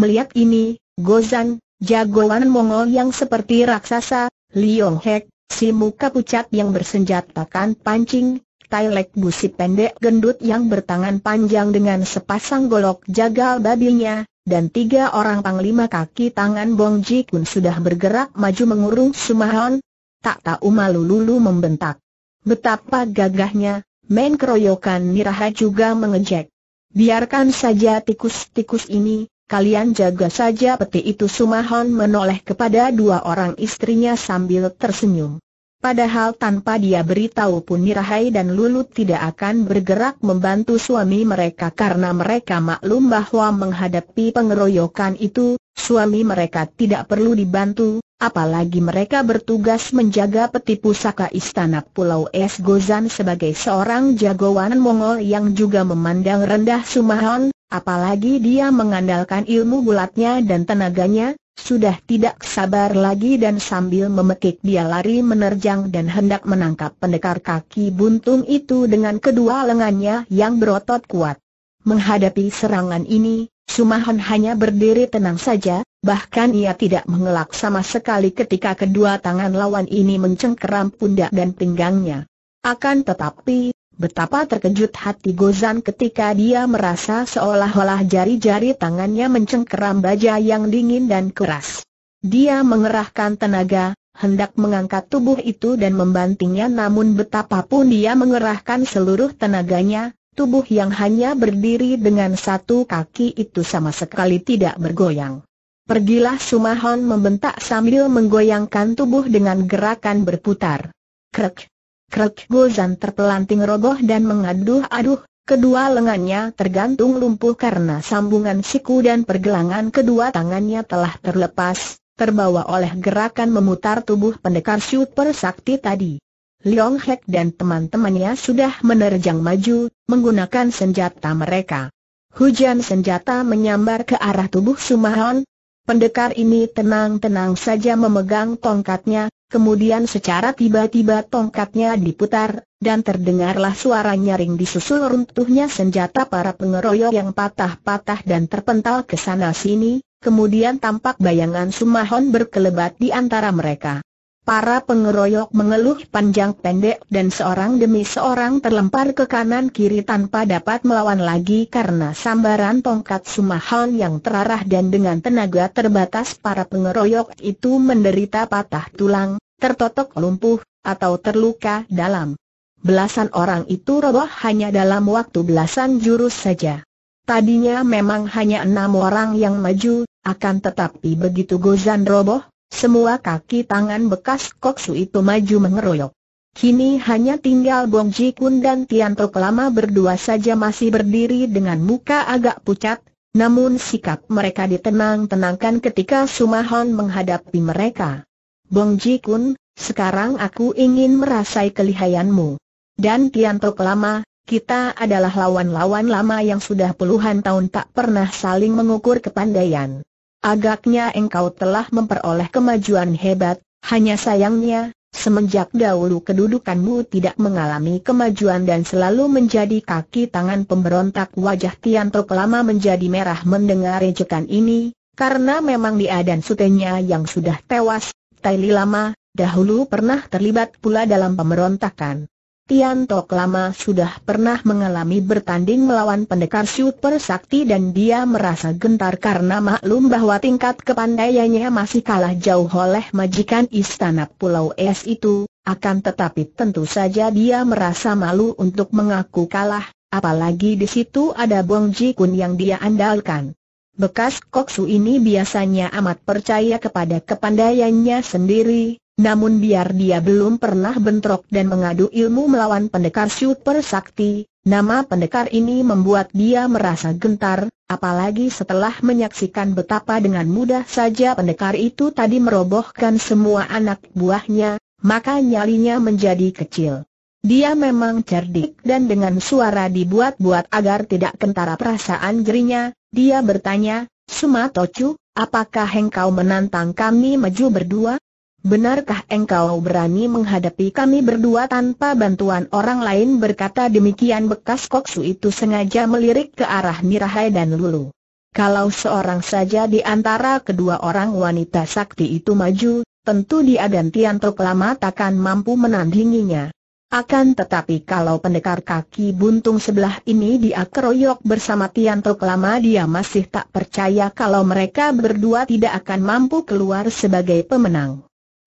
S1: Melihat ini, Gozan, jagoan Mongol yang seperti raksasa, Liong Hek, si muka pucat yang bersenjatakan pancing, Tailek busi pendek gendut yang bertangan panjang dengan sepasang golok jagal babinya, dan tiga orang panglima kaki tangan Bong Ji Kun sudah bergerak maju mengurung Sumahon. Tak tahu malu lulu membentak. Betapa gagahnya, main keroyokan Niraha juga mengejek. Biarkan saja tikus-tikus ini, kalian jaga saja peti itu Sumahon menoleh kepada dua orang istrinya sambil tersenyum. Padahal tanpa dia beritahu pun Nirahai dan Lulut tidak akan bergerak membantu suami mereka karena mereka maklum bahwa menghadapi pengeroyokan itu, suami mereka tidak perlu dibantu, apalagi mereka bertugas menjaga peti pusaka istana Pulau Es Gozan sebagai seorang jagoan Mongol yang juga memandang rendah Sumahon, apalagi dia mengandalkan ilmu bulatnya dan tenaganya, sudah tidak sabar lagi dan sambil memekik dia lari menerjang dan hendak menangkap pendekar kaki buntung itu dengan kedua lengannya yang berotot kuat. Menghadapi serangan ini, Sumahan hanya berdiri tenang saja, bahkan ia tidak mengelak sama sekali ketika kedua tangan lawan ini mencengkeram pundak dan pinggangnya. Akan tetapi, Betapa terkejut hati Gozan ketika dia merasa seolah-olah jari-jari tangannya mencengkeram baja yang dingin dan keras. Dia mengerahkan tenaga, hendak mengangkat tubuh itu dan membantingnya namun betapapun dia mengerahkan seluruh tenaganya, tubuh yang hanya berdiri dengan satu kaki itu sama sekali tidak bergoyang. Pergilah Sumahon membentak sambil menggoyangkan tubuh dengan gerakan berputar. Krek! Krek Gozan terpelanting roboh dan mengaduh-aduh, kedua lengannya tergantung lumpuh karena sambungan siku dan pergelangan kedua tangannya telah terlepas, terbawa oleh gerakan memutar tubuh pendekar super sakti tadi. Leong Hek dan teman-temannya sudah menerjang maju, menggunakan senjata mereka. Hujan senjata menyambar ke arah tubuh Sumahon. Pendekar ini tenang-tenang saja memegang tongkatnya, Kemudian secara tiba-tiba tongkatnya diputar, dan terdengarlah suara nyaring disusul runtuhnya senjata para pengeroyok yang patah-patah dan terpental ke sana sini, kemudian tampak bayangan Sumahon berkelebat di antara mereka. Para pengeroyok mengeluh panjang pendek dan seorang demi seorang terlempar ke kanan kiri tanpa dapat melawan lagi karena sambaran tongkat Sumahal yang terarah dan dengan tenaga terbatas para pengeroyok itu menderita patah tulang, tertotok lumpuh, atau terluka dalam. Belasan orang itu roboh hanya dalam waktu belasan jurus saja. Tadinya memang hanya enam orang yang maju, akan tetapi begitu Gozan roboh, semua kaki tangan bekas koksu itu maju mengeroyok. Kini hanya tinggal Bong Ji Kun dan Tian Tok lama berdua saja masih berdiri dengan muka agak pucat, namun sikap mereka ditenang-tenangkan ketika Sumahon menghadapi mereka. Bong Ji Kun, sekarang aku ingin merasai kelihayanmu. Dan Tian Tok lama, kita adalah lawan-lawan lama yang sudah puluhan tahun tak pernah saling mengukur kepandaian. Agaknya engkau telah memperoleh kemajuan hebat, hanya sayangnya, semenjak dahulu kedudukanmu tidak mengalami kemajuan dan selalu menjadi kaki tangan pemberontak wajah Tok lama menjadi merah mendengar ejekan ini, karena memang dia dan sutenya yang sudah tewas, Taili lama, dahulu pernah terlibat pula dalam pemberontakan. Tian Tok lama sudah pernah mengalami bertanding melawan pendekar super sakti dan dia merasa gentar karena maklum bahwa tingkat kepandaiannya masih kalah jauh oleh majikan istana Pulau Es itu, akan tetapi tentu saja dia merasa malu untuk mengaku kalah, apalagi di situ ada Bong Ji Kun yang dia andalkan. Bekas koksu ini biasanya amat percaya kepada kepandaiannya sendiri, namun biar dia belum pernah bentrok dan mengadu ilmu melawan pendekar super sakti, nama pendekar ini membuat dia merasa gentar, apalagi setelah menyaksikan betapa dengan mudah saja pendekar itu tadi merobohkan semua anak buahnya, maka nyalinya menjadi kecil. Dia memang cerdik dan dengan suara dibuat-buat agar tidak kentara perasaan jerinya, dia bertanya, Sumatocu, apakah engkau menantang kami maju berdua? Benarkah engkau berani menghadapi kami berdua tanpa bantuan orang lain berkata demikian bekas koksu itu sengaja melirik ke arah Mirahai dan Lulu. Kalau seorang saja di antara kedua orang wanita sakti itu maju, tentu dia dan Tian Lama takkan mampu menandinginya. Akan tetapi kalau pendekar kaki buntung sebelah ini dia keroyok bersama Tian Tok Lama dia masih tak percaya kalau mereka berdua tidak akan mampu keluar sebagai pemenang.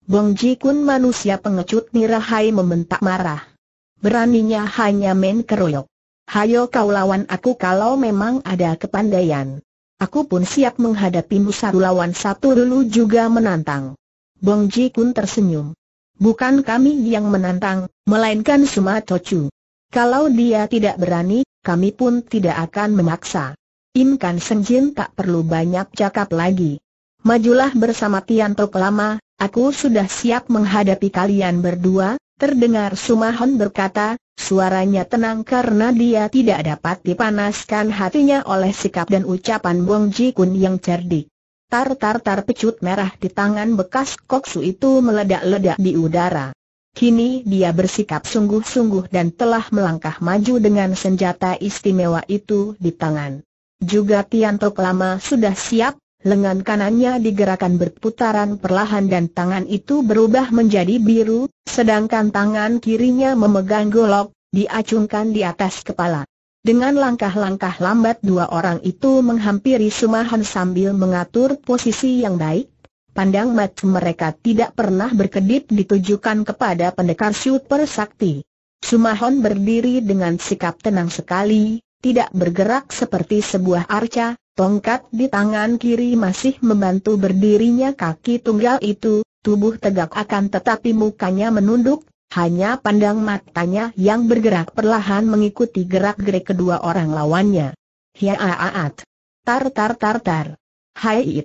S1: Bong Ji Kun manusia pengecut nirahai membentak marah. Beraninya hanya main keroyok. Hayo kau lawan aku kalau memang ada kepandaian. Aku pun siap menghadapi satu lawan satu dulu juga menantang. Bong Ji Kun tersenyum. Bukan kami yang menantang, melainkan Suma Tochu. Kalau dia tidak berani, kami pun tidak akan memaksa. Im Kan Jin tak perlu banyak cakap lagi. Majulah bersama Tian Tok Lama, Aku sudah siap menghadapi kalian berdua, terdengar Sumahon berkata, suaranya tenang karena dia tidak dapat dipanaskan hatinya oleh sikap dan ucapan Wong Ji Kun yang cerdik. Tar-tar-tar pecut merah di tangan bekas koksu itu meledak-ledak di udara. Kini dia bersikap sungguh-sungguh dan telah melangkah maju dengan senjata istimewa itu di tangan. Juga Tianto Lama sudah siap, Lengan kanannya digerakkan berputaran perlahan dan tangan itu berubah menjadi biru, sedangkan tangan kirinya memegang golok, diacungkan di atas kepala. Dengan langkah-langkah lambat dua orang itu menghampiri Sumahan sambil mengatur posisi yang baik. Pandang mat mereka tidak pernah berkedip ditujukan kepada pendekar super sakti. Sumahon berdiri dengan sikap tenang sekali, tidak bergerak seperti sebuah arca, Tongkat di tangan kiri masih membantu berdirinya kaki tunggal itu, tubuh tegak akan tetapi mukanya menunduk, hanya pandang matanya yang bergerak perlahan mengikuti gerak-gerik kedua orang lawannya. Hiaaat. Tar tar tar tar. Hai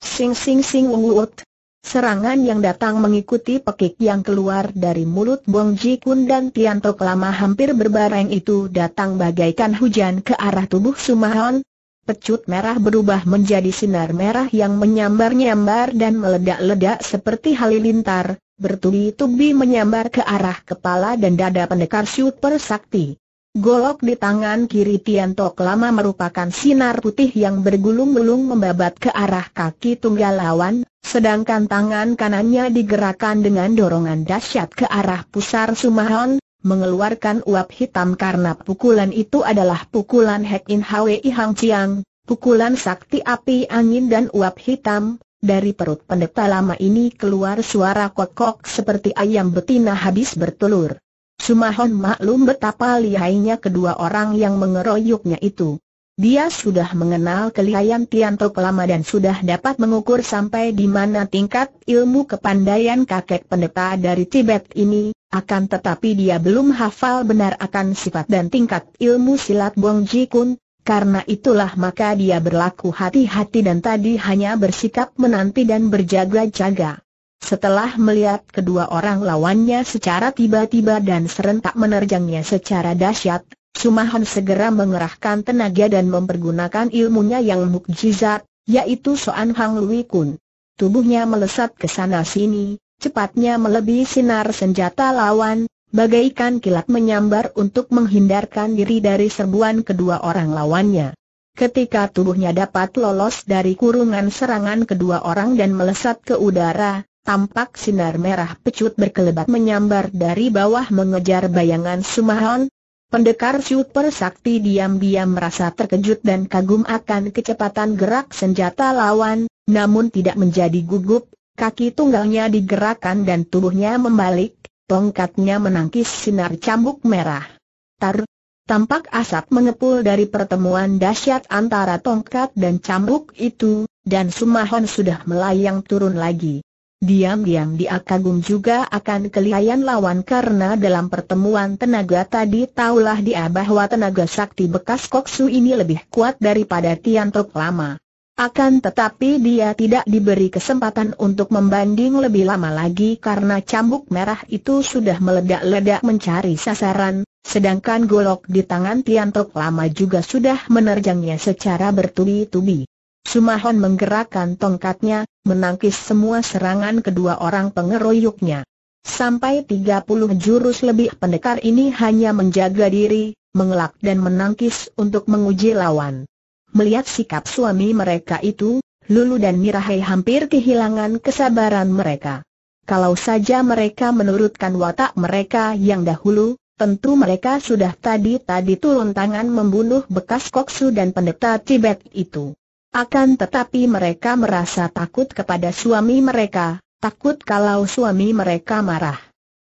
S1: Sing sing sing wuut. Serangan yang datang mengikuti pekik yang keluar dari mulut Bong Ji Kun dan Tianto Lama hampir berbareng itu datang bagaikan hujan ke arah tubuh Sumahon, Pecut merah berubah menjadi sinar merah yang menyambar-nyambar dan meledak-ledak seperti halilintar, bertubi-tubi menyambar ke arah kepala dan dada pendekar super sakti. Golok di tangan kiri Tok lama merupakan sinar putih yang bergulung-gulung membabat ke arah kaki tunggal lawan, sedangkan tangan kanannya digerakkan dengan dorongan dahsyat ke arah pusar Sumahon, mengeluarkan uap hitam karena pukulan itu adalah pukulan Hek In I Hang Chiang, pukulan sakti api angin dan uap hitam, dari perut pendeta lama ini keluar suara kokok seperti ayam betina habis bertelur. Sumahon maklum betapa lihainya kedua orang yang mengeroyoknya itu. Dia sudah mengenal kelihayan Tianto lama dan sudah dapat mengukur sampai di mana tingkat ilmu kepandaian kakek pendeta dari Tibet ini, akan tetapi dia belum hafal benar akan sifat dan tingkat ilmu silat Bong Ji Kun, karena itulah maka dia berlaku hati-hati dan tadi hanya bersikap menanti dan berjaga-jaga. Setelah melihat kedua orang lawannya secara tiba-tiba dan serentak menerjangnya secara dahsyat, Sumahan segera mengerahkan tenaga dan mempergunakan ilmunya yang mukjizat, yaitu Soan Hang Lui Kun. Tubuhnya melesat ke sana sini, cepatnya melebihi sinar senjata lawan, bagaikan kilat menyambar untuk menghindarkan diri dari serbuan kedua orang lawannya. Ketika tubuhnya dapat lolos dari kurungan serangan kedua orang dan melesat ke udara, tampak sinar merah pecut berkelebat menyambar dari bawah mengejar bayangan Sumahon, Pendekar super sakti diam-diam merasa terkejut dan kagum akan kecepatan gerak senjata lawan, namun tidak menjadi gugup, Kaki tunggalnya digerakkan dan tubuhnya membalik, tongkatnya menangkis sinar cambuk merah. Tar, tampak asap mengepul dari pertemuan dahsyat antara tongkat dan cambuk itu, dan Sumahon sudah melayang turun lagi. Diam-diam dia kagum juga akan kelihayan lawan karena dalam pertemuan tenaga tadi taulah dia bahwa tenaga sakti bekas Koksu ini lebih kuat daripada Tok lama. Akan tetapi dia tidak diberi kesempatan untuk membanding lebih lama lagi karena cambuk merah itu sudah meledak-ledak mencari sasaran, sedangkan golok di tangan Tiantok lama juga sudah menerjangnya secara bertubi-tubi. Sumahon menggerakkan tongkatnya, menangkis semua serangan kedua orang pengeroyoknya. Sampai 30 jurus lebih pendekar ini hanya menjaga diri, mengelak dan menangkis untuk menguji lawan. Melihat sikap suami mereka itu, Lulu dan Mirahe hampir kehilangan kesabaran mereka. Kalau saja mereka menurutkan watak mereka yang dahulu, tentu mereka sudah tadi-tadi turun tangan membunuh bekas koksu dan pendeta Tibet itu. Akan tetapi mereka merasa takut kepada suami mereka, takut kalau suami mereka marah.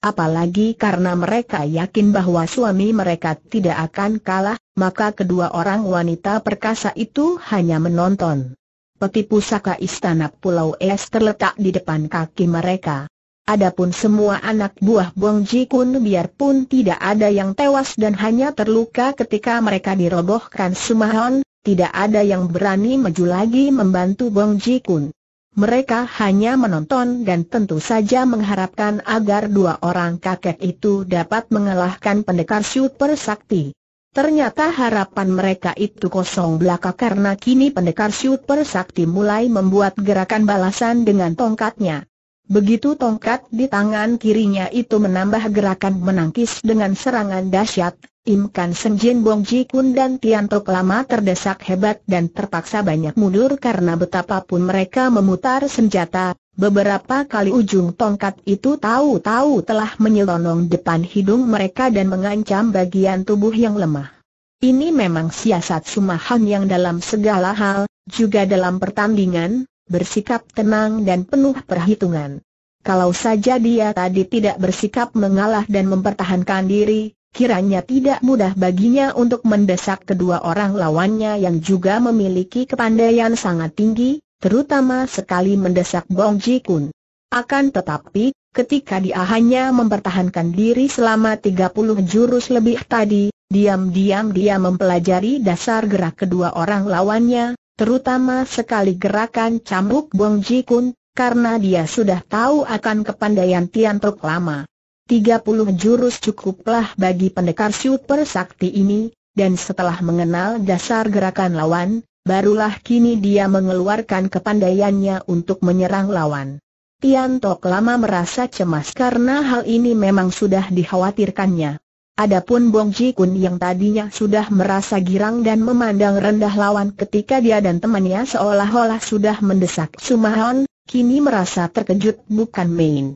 S1: Apalagi karena mereka yakin bahwa suami mereka tidak akan kalah, maka kedua orang wanita perkasa itu hanya menonton. Peti pusaka istana Pulau Es terletak di depan kaki mereka. Adapun semua anak buah Bong Ji Kun biarpun tidak ada yang tewas dan hanya terluka ketika mereka dirobohkan Sumahon, tidak ada yang berani maju lagi membantu Bong Ji Kun. Mereka hanya menonton dan tentu saja mengharapkan agar dua orang kakek itu dapat mengalahkan pendekar super sakti. Ternyata harapan mereka itu kosong belaka karena kini pendekar super sakti mulai membuat gerakan balasan dengan tongkatnya. Begitu tongkat di tangan kirinya itu menambah gerakan menangkis dengan serangan dahsyat, Im Kan Senjin Bong Ji Kun dan Tian Tok Lama terdesak hebat dan terpaksa banyak mundur karena betapapun mereka memutar senjata, beberapa kali ujung tongkat itu tahu-tahu telah menyelonong depan hidung mereka dan mengancam bagian tubuh yang lemah. Ini memang siasat Sumahan yang dalam segala hal, juga dalam pertandingan, bersikap tenang dan penuh perhitungan. Kalau saja dia tadi tidak bersikap mengalah dan mempertahankan diri, Kiranya tidak mudah baginya untuk mendesak kedua orang lawannya yang juga memiliki kepandaian sangat tinggi, terutama sekali mendesak Bong Ji Kun. Akan tetapi, ketika dia hanya mempertahankan diri selama 30 jurus lebih tadi, diam-diam dia mempelajari dasar gerak kedua orang lawannya, terutama sekali gerakan cambuk Bong Ji Kun, karena dia sudah tahu akan kepandaian Tian Tuk lama. 30 jurus cukuplah bagi pendekar super sakti ini, dan setelah mengenal dasar gerakan lawan, barulah kini dia mengeluarkan kepandaiannya untuk menyerang lawan. Tian Tok lama merasa cemas karena hal ini memang sudah dikhawatirkannya. Adapun Bong Ji Kun yang tadinya sudah merasa girang dan memandang rendah lawan ketika dia dan temannya seolah-olah sudah mendesak Sumahon, kini merasa terkejut bukan main.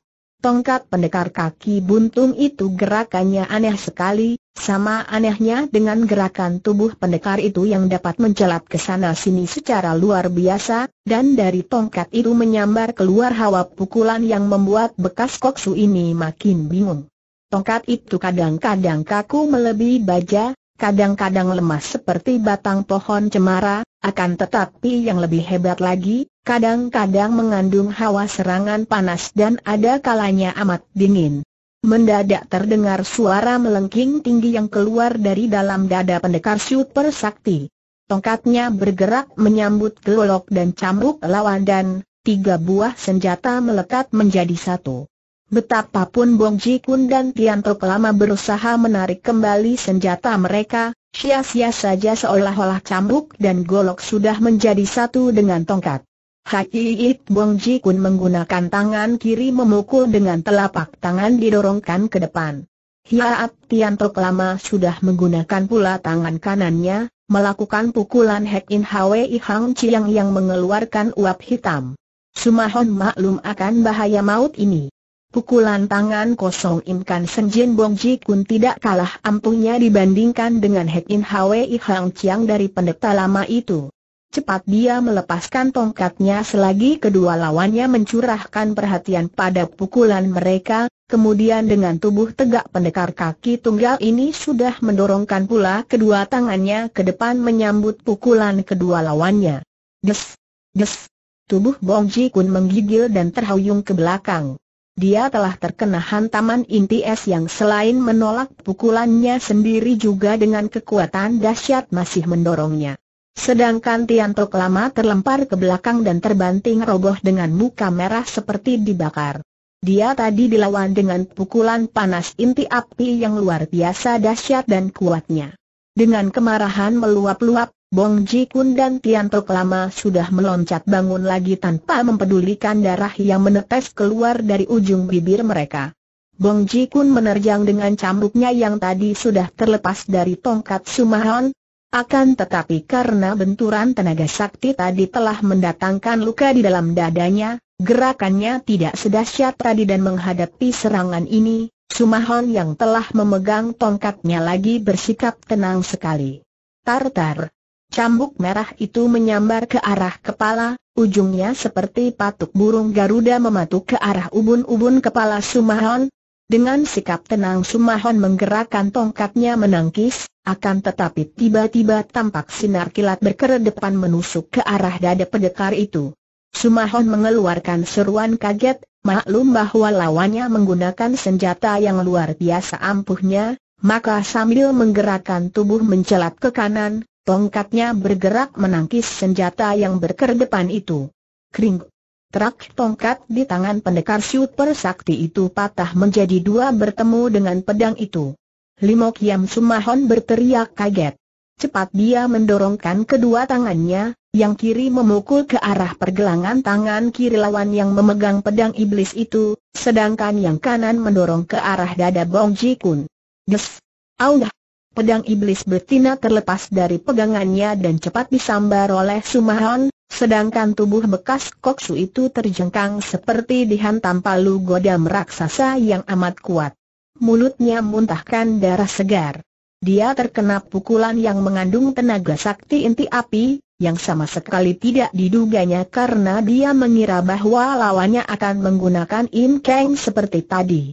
S1: Tongkat pendekar kaki buntung itu gerakannya aneh sekali, sama anehnya dengan gerakan tubuh pendekar itu yang dapat mencelat ke sana sini secara luar biasa, dan dari tongkat itu menyambar keluar hawa pukulan yang membuat bekas koksu ini makin bingung. Tongkat itu kadang-kadang kaku melebihi baja, kadang-kadang lemas seperti batang pohon cemara, akan tetapi yang lebih hebat lagi, kadang-kadang mengandung hawa serangan panas dan ada kalanya amat dingin. Mendadak terdengar suara melengking tinggi yang keluar dari dalam dada pendekar super sakti. Tongkatnya bergerak menyambut gelolok dan cambuk lawan dan tiga buah senjata melekat menjadi satu. Betapapun Bong Ji Kun dan Tian Tok lama berusaha menarik kembali senjata mereka, sia-sia saja seolah-olah cambuk dan golok sudah menjadi satu dengan tongkat. Hai It Bong Ji Kun menggunakan tangan kiri memukul dengan telapak tangan didorongkan ke depan. Hiaap Tian Tok lama sudah menggunakan pula tangan kanannya, melakukan pukulan Hek In I Hang Chiang yang mengeluarkan uap hitam. Sumahon maklum akan bahaya maut ini. Pukulan tangan kosong Imkan Jin Bong Ji Kun tidak kalah ampuhnya dibandingkan dengan Hek In I Hang Chiang dari pendeta lama itu. Cepat dia melepaskan tongkatnya selagi kedua lawannya mencurahkan perhatian pada pukulan mereka, kemudian dengan tubuh tegak pendekar kaki tunggal ini sudah mendorongkan pula kedua tangannya ke depan menyambut pukulan kedua lawannya. Des! Des! Tubuh Bong Ji Kun menggigil dan terhuyung ke belakang. Dia telah terkena hantaman inti es yang selain menolak pukulannya sendiri juga dengan kekuatan dahsyat masih mendorongnya. Sedangkan Tok lama terlempar ke belakang dan terbanting roboh dengan muka merah seperti dibakar. Dia tadi dilawan dengan pukulan panas inti api yang luar biasa dahsyat dan kuatnya. Dengan kemarahan meluap-luap, Bong Ji Kun dan Tok lama sudah meloncat bangun lagi tanpa mempedulikan darah yang menetes keluar dari ujung bibir mereka. Bong Ji Kun menerjang dengan cambuknya yang tadi sudah terlepas dari tongkat Sumahon, akan tetapi karena benturan tenaga sakti tadi telah mendatangkan luka di dalam dadanya, gerakannya tidak sedahsyat tadi dan menghadapi serangan ini, Sumahon yang telah memegang tongkatnya lagi bersikap tenang sekali. Tartar. Cambuk merah itu menyambar ke arah kepala, ujungnya seperti patuk burung Garuda mematuk ke arah ubun-ubun kepala Sumahon. Dengan sikap tenang Sumahon menggerakkan tongkatnya menangkis, akan tetapi tiba-tiba tampak sinar kilat berkeredepan menusuk ke arah dada pendekar itu. Sumahon mengeluarkan seruan kaget, maklum bahwa lawannya menggunakan senjata yang luar biasa ampuhnya, maka sambil menggerakkan tubuh mencelat ke kanan, tongkatnya bergerak menangkis senjata yang berkeredepan itu. Kring! Terak tongkat di tangan pendekar super sakti itu patah menjadi dua bertemu dengan pedang itu. Limo Kiam Sumahon berteriak kaget. Cepat dia mendorongkan kedua tangannya, yang kiri memukul ke arah pergelangan tangan kiri lawan yang memegang pedang iblis itu, sedangkan yang kanan mendorong ke arah dada Bong Ji Kun. Des! Aungah! Pedang iblis betina terlepas dari pegangannya dan cepat disambar oleh Sumahon, sedangkan tubuh bekas koksu itu terjengkang seperti dihantam palu godam raksasa yang amat kuat mulutnya muntahkan darah segar. Dia terkena pukulan yang mengandung tenaga sakti inti api, yang sama sekali tidak diduganya karena dia mengira bahwa lawannya akan menggunakan Im Kang seperti tadi.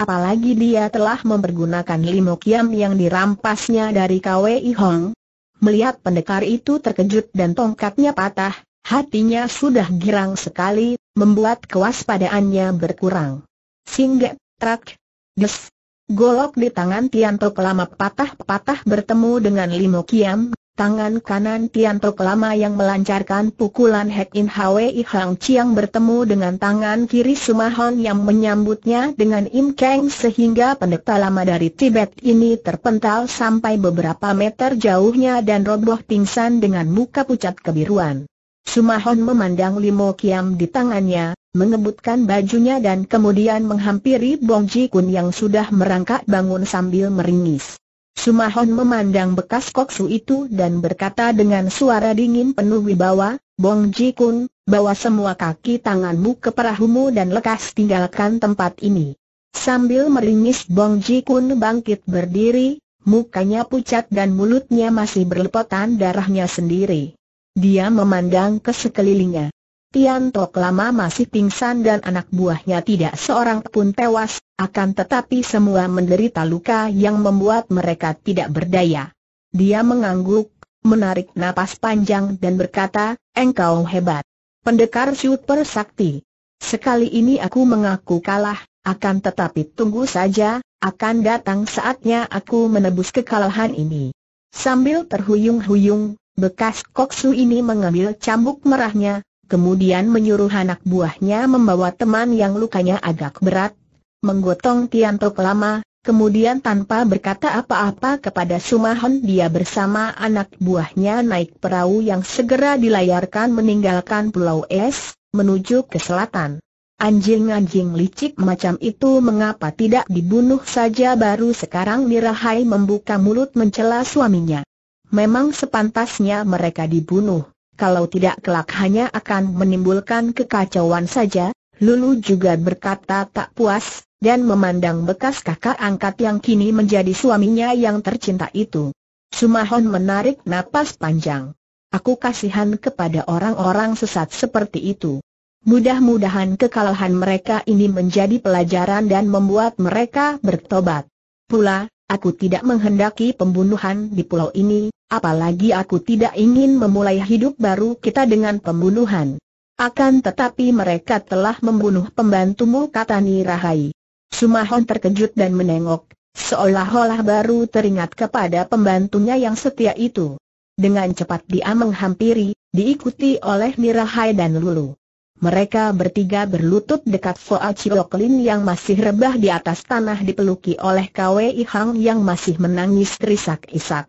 S1: Apalagi dia telah mempergunakan limo kiam yang dirampasnya dari KWI Hong. Melihat pendekar itu terkejut dan tongkatnya patah, hatinya sudah girang sekali, membuat kewaspadaannya berkurang. Singgah, trak, Des! Golok di tangan Tianto Kelama patah-patah bertemu dengan Limo Kiam, tangan kanan Tianto Kelama yang melancarkan pukulan Hek In I Hang Chiang bertemu dengan tangan kiri Sumahon yang menyambutnya dengan Im Kang sehingga pendeta lama dari Tibet ini terpental sampai beberapa meter jauhnya dan roboh pingsan dengan muka pucat kebiruan. Sumahon memandang Limo Kiam di tangannya, mengebutkan bajunya dan kemudian menghampiri Bong Ji Kun yang sudah merangkak bangun sambil meringis. Sumahon memandang bekas koksu itu dan berkata dengan suara dingin penuh wibawa, Bong Ji Kun, bawa semua kaki tanganmu ke perahumu dan lekas tinggalkan tempat ini. Sambil meringis Bong Ji Kun bangkit berdiri, mukanya pucat dan mulutnya masih berlepotan darahnya sendiri. Dia memandang ke sekelilingnya. Tian Tok lama masih pingsan dan anak buahnya tidak seorang pun tewas, akan tetapi semua menderita luka yang membuat mereka tidak berdaya. Dia mengangguk, menarik napas panjang dan berkata, engkau hebat. Pendekar super sakti. Sekali ini aku mengaku kalah, akan tetapi tunggu saja, akan datang saatnya aku menebus kekalahan ini. Sambil terhuyung-huyung, bekas koksu ini mengambil cambuk merahnya, kemudian menyuruh anak buahnya membawa teman yang lukanya agak berat, menggotong Tiantok lama, kemudian tanpa berkata apa-apa kepada Sumahon dia bersama anak buahnya naik perahu yang segera dilayarkan meninggalkan Pulau Es, menuju ke selatan. Anjing-anjing licik macam itu mengapa tidak dibunuh saja baru sekarang Mirahai membuka mulut mencela suaminya. Memang sepantasnya mereka dibunuh kalau tidak kelak hanya akan menimbulkan kekacauan saja, Lulu juga berkata tak puas, dan memandang bekas kakak angkat yang kini menjadi suaminya yang tercinta itu. Sumahon menarik napas panjang. Aku kasihan kepada orang-orang sesat seperti itu. Mudah-mudahan kekalahan mereka ini menjadi pelajaran dan membuat mereka bertobat. Pula, aku tidak menghendaki pembunuhan di pulau ini, Apalagi aku tidak ingin memulai hidup baru kita dengan pembunuhan. Akan tetapi mereka telah membunuh pembantumu kata Nirahai. Sumahon terkejut dan menengok, seolah-olah baru teringat kepada pembantunya yang setia itu. Dengan cepat dia menghampiri, diikuti oleh Nirahai dan Lulu. Mereka bertiga berlutut dekat Foa Chiloklin yang masih rebah di atas tanah dipeluki oleh Kwei Hang yang masih menangis terisak-isak.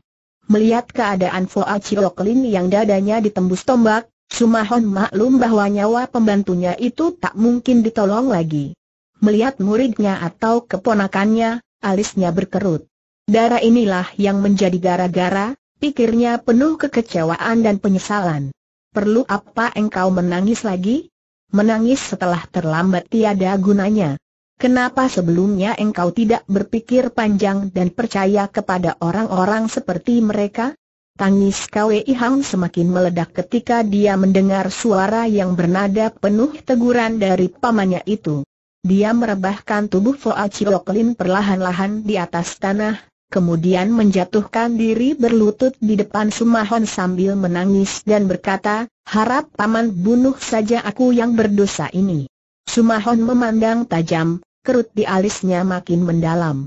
S1: Melihat keadaan Foa Cioklin yang dadanya ditembus tombak, Sumahon maklum bahwa nyawa pembantunya itu tak mungkin ditolong lagi. Melihat muridnya atau keponakannya, alisnya berkerut. Darah inilah yang menjadi gara-gara, pikirnya penuh kekecewaan dan penyesalan. Perlu apa engkau menangis lagi? Menangis setelah terlambat tiada gunanya. Kenapa sebelumnya engkau tidak berpikir panjang dan percaya kepada orang-orang seperti mereka? Tangis Kwei Hang semakin meledak ketika dia mendengar suara yang bernada penuh teguran dari pamannya itu. Dia merebahkan tubuh Foa Cioklin perlahan-lahan di atas tanah, kemudian menjatuhkan diri berlutut di depan Sumahon sambil menangis dan berkata, harap paman bunuh saja aku yang berdosa ini. Sumahon memandang tajam, kerut di alisnya makin mendalam.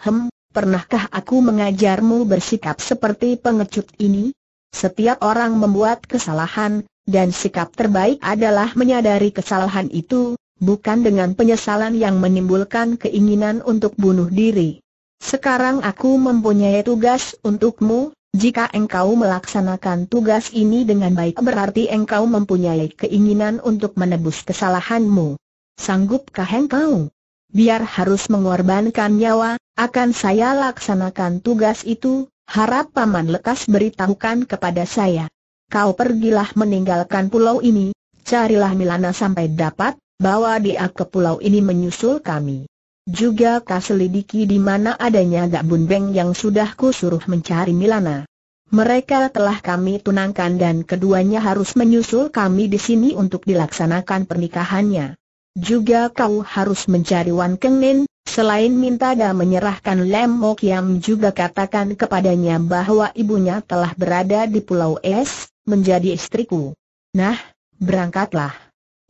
S1: Hem, pernahkah aku mengajarmu bersikap seperti pengecut ini? Setiap orang membuat kesalahan, dan sikap terbaik adalah menyadari kesalahan itu, bukan dengan penyesalan yang menimbulkan keinginan untuk bunuh diri. Sekarang aku mempunyai tugas untukmu, jika engkau melaksanakan tugas ini dengan baik berarti engkau mempunyai keinginan untuk menebus kesalahanmu. Sanggupkah engkau? biar harus mengorbankan nyawa, akan saya laksanakan tugas itu, harap Paman lekas beritahukan kepada saya. Kau pergilah meninggalkan pulau ini, carilah Milana sampai dapat, bawa dia ke pulau ini menyusul kami. Juga kau selidiki di mana adanya Gak Bunbeng yang sudah kusuruh mencari Milana. Mereka telah kami tunangkan dan keduanya harus menyusul kami di sini untuk dilaksanakan pernikahannya. Juga kau harus mencari Wan Keng Nin, selain minta dan menyerahkan Lem Mok Yam, juga katakan kepadanya bahwa ibunya telah berada di Pulau Es, menjadi istriku. Nah, berangkatlah.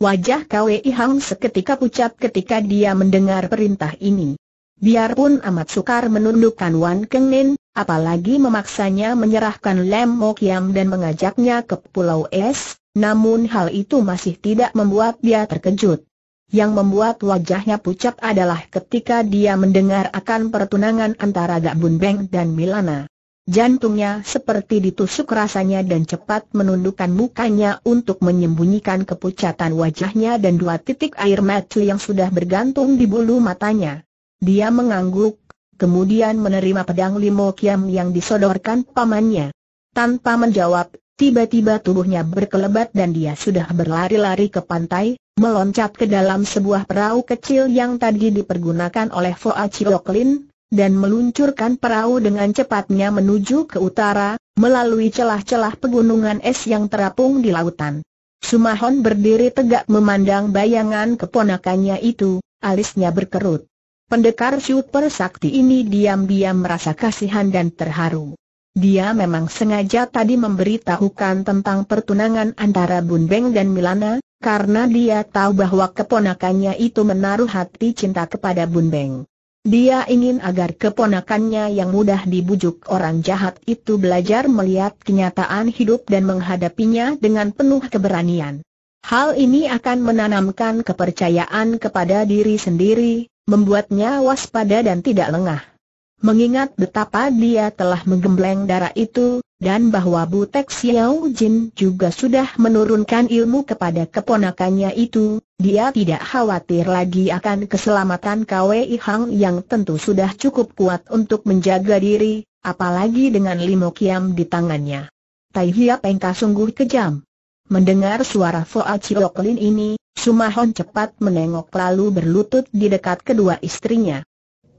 S1: Wajah Kwei Hang seketika pucat ketika dia mendengar perintah ini. Biarpun amat sukar menundukkan Wan Keng Nin, apalagi memaksanya menyerahkan Lem Mok Yam dan mengajaknya ke Pulau Es, namun hal itu masih tidak membuat dia terkejut. Yang membuat wajahnya pucat adalah ketika dia mendengar akan pertunangan antara Gabun Beng dan Milana. Jantungnya seperti ditusuk rasanya dan cepat menundukkan mukanya untuk menyembunyikan kepucatan wajahnya dan dua titik air mata yang sudah bergantung di bulu matanya. Dia mengangguk, kemudian menerima pedang limo yang disodorkan pamannya. Tanpa menjawab, Tiba-tiba tubuhnya berkelebat dan dia sudah berlari-lari ke pantai, meloncat ke dalam sebuah perahu kecil yang tadi dipergunakan oleh Foa Chioklin, dan meluncurkan perahu dengan cepatnya menuju ke utara, melalui celah-celah pegunungan es yang terapung di lautan. Sumahon berdiri tegak memandang bayangan keponakannya itu, alisnya berkerut. Pendekar super sakti ini diam-diam merasa kasihan dan terharu. Dia memang sengaja tadi memberitahukan tentang pertunangan antara Bun Beng dan Milana, karena dia tahu bahwa keponakannya itu menaruh hati cinta kepada Bun Beng. Dia ingin agar keponakannya yang mudah dibujuk orang jahat itu belajar melihat kenyataan hidup dan menghadapinya dengan penuh keberanian. Hal ini akan menanamkan kepercayaan kepada diri sendiri, membuatnya waspada dan tidak lengah. Mengingat betapa dia telah menggembleng darah itu, dan bahwa Butek Xiao Jin juga sudah menurunkan ilmu kepada keponakannya itu, dia tidak khawatir lagi akan keselamatan KWI Hang yang tentu sudah cukup kuat untuk menjaga diri, apalagi dengan limo kiam di tangannya. Tai Hiap Engka sungguh kejam. Mendengar suara Foa Ciloklin ini, Sumahon cepat menengok lalu berlutut di dekat kedua istrinya.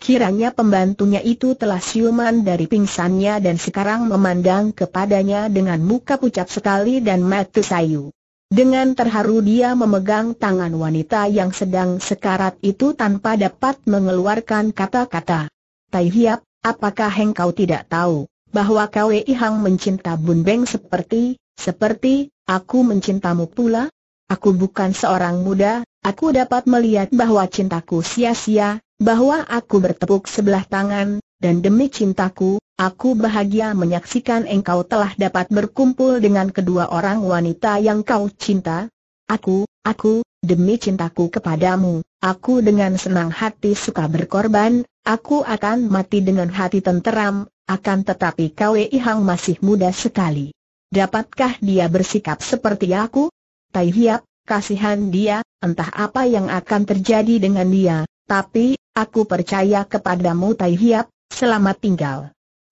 S1: Kiranya pembantunya itu telah siuman dari pingsannya dan sekarang memandang kepadanya dengan muka pucat sekali dan mata sayu. Dengan terharu dia memegang tangan wanita yang sedang sekarat itu tanpa dapat mengeluarkan kata-kata. Tai Hiap, apakah engkau tidak tahu bahwa kau Wei Hang mencinta Bun Beng seperti, seperti, aku mencintamu pula? Aku bukan seorang muda, Aku dapat melihat bahwa cintaku sia-sia, bahwa aku bertepuk sebelah tangan, dan demi cintaku, aku bahagia menyaksikan engkau telah dapat berkumpul dengan kedua orang wanita yang kau cinta. Aku, aku, demi cintaku kepadamu, aku dengan senang hati suka berkorban, aku akan mati dengan hati tenteram, akan tetapi kau Hang masih muda sekali. Dapatkah dia bersikap seperti aku? Tai Hiap, kasihan dia, entah apa yang akan terjadi dengan dia, tapi, aku percaya kepadamu Tai Hiap, selamat tinggal.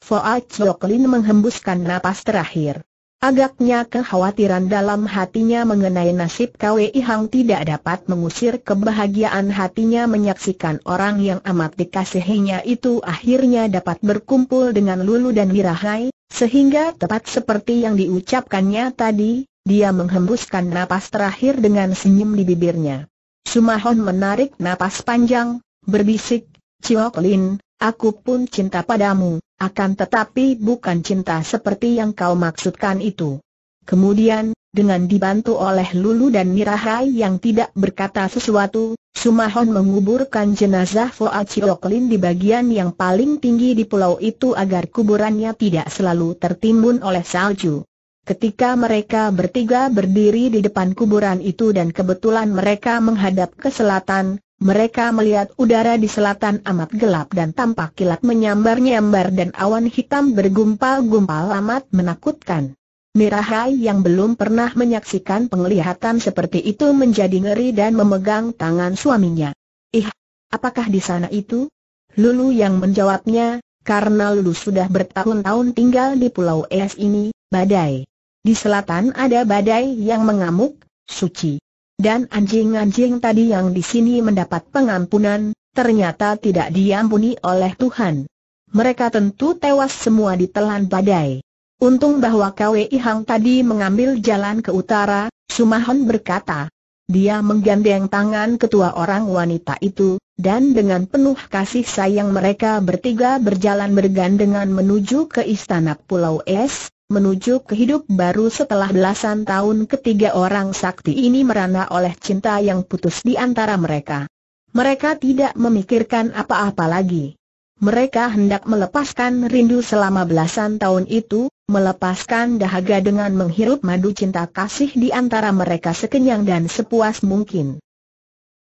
S1: Foa Choklin menghembuskan napas terakhir. Agaknya kekhawatiran dalam hatinya mengenai nasib Kwe Ihang tidak dapat mengusir kebahagiaan hatinya menyaksikan orang yang amat dikasihinya itu akhirnya dapat berkumpul dengan Lulu dan Mirahai, sehingga tepat seperti yang diucapkannya tadi, dia menghembuskan napas terakhir dengan senyum di bibirnya. Sumahon menarik napas panjang, berbisik, Ciok Lin, aku pun cinta padamu, akan tetapi bukan cinta seperti yang kau maksudkan itu. Kemudian, dengan dibantu oleh Lulu dan Mirahai yang tidak berkata sesuatu, Sumahon menguburkan jenazah Foa Ciok Lin di bagian yang paling tinggi di pulau itu agar kuburannya tidak selalu tertimbun oleh salju. Ketika mereka bertiga berdiri di depan kuburan itu dan kebetulan mereka menghadap ke selatan, mereka melihat udara di selatan amat gelap dan tampak kilat menyambar-nyambar dan awan hitam bergumpal-gumpal amat menakutkan. Mirahai yang belum pernah menyaksikan penglihatan seperti itu menjadi ngeri dan memegang tangan suaminya. Ih, apakah di sana itu? Lulu yang menjawabnya, karena Lulu sudah bertahun-tahun tinggal di Pulau Es ini, badai. Di selatan ada badai yang mengamuk, suci. Dan anjing-anjing tadi yang di sini mendapat pengampunan, ternyata tidak diampuni oleh Tuhan. Mereka tentu tewas semua ditelan badai. Untung bahwa kwe ihang tadi mengambil jalan ke utara, Sumahon berkata. Dia menggandeng tangan ketua orang wanita itu, dan dengan penuh kasih sayang mereka bertiga berjalan bergandengan menuju ke istana Pulau Es, menuju ke hidup baru setelah belasan tahun ketiga orang sakti ini merana oleh cinta yang putus di antara mereka. Mereka tidak memikirkan apa-apa lagi. Mereka hendak melepaskan rindu selama belasan tahun itu, melepaskan dahaga dengan menghirup madu cinta kasih di antara mereka sekenyang dan sepuas mungkin.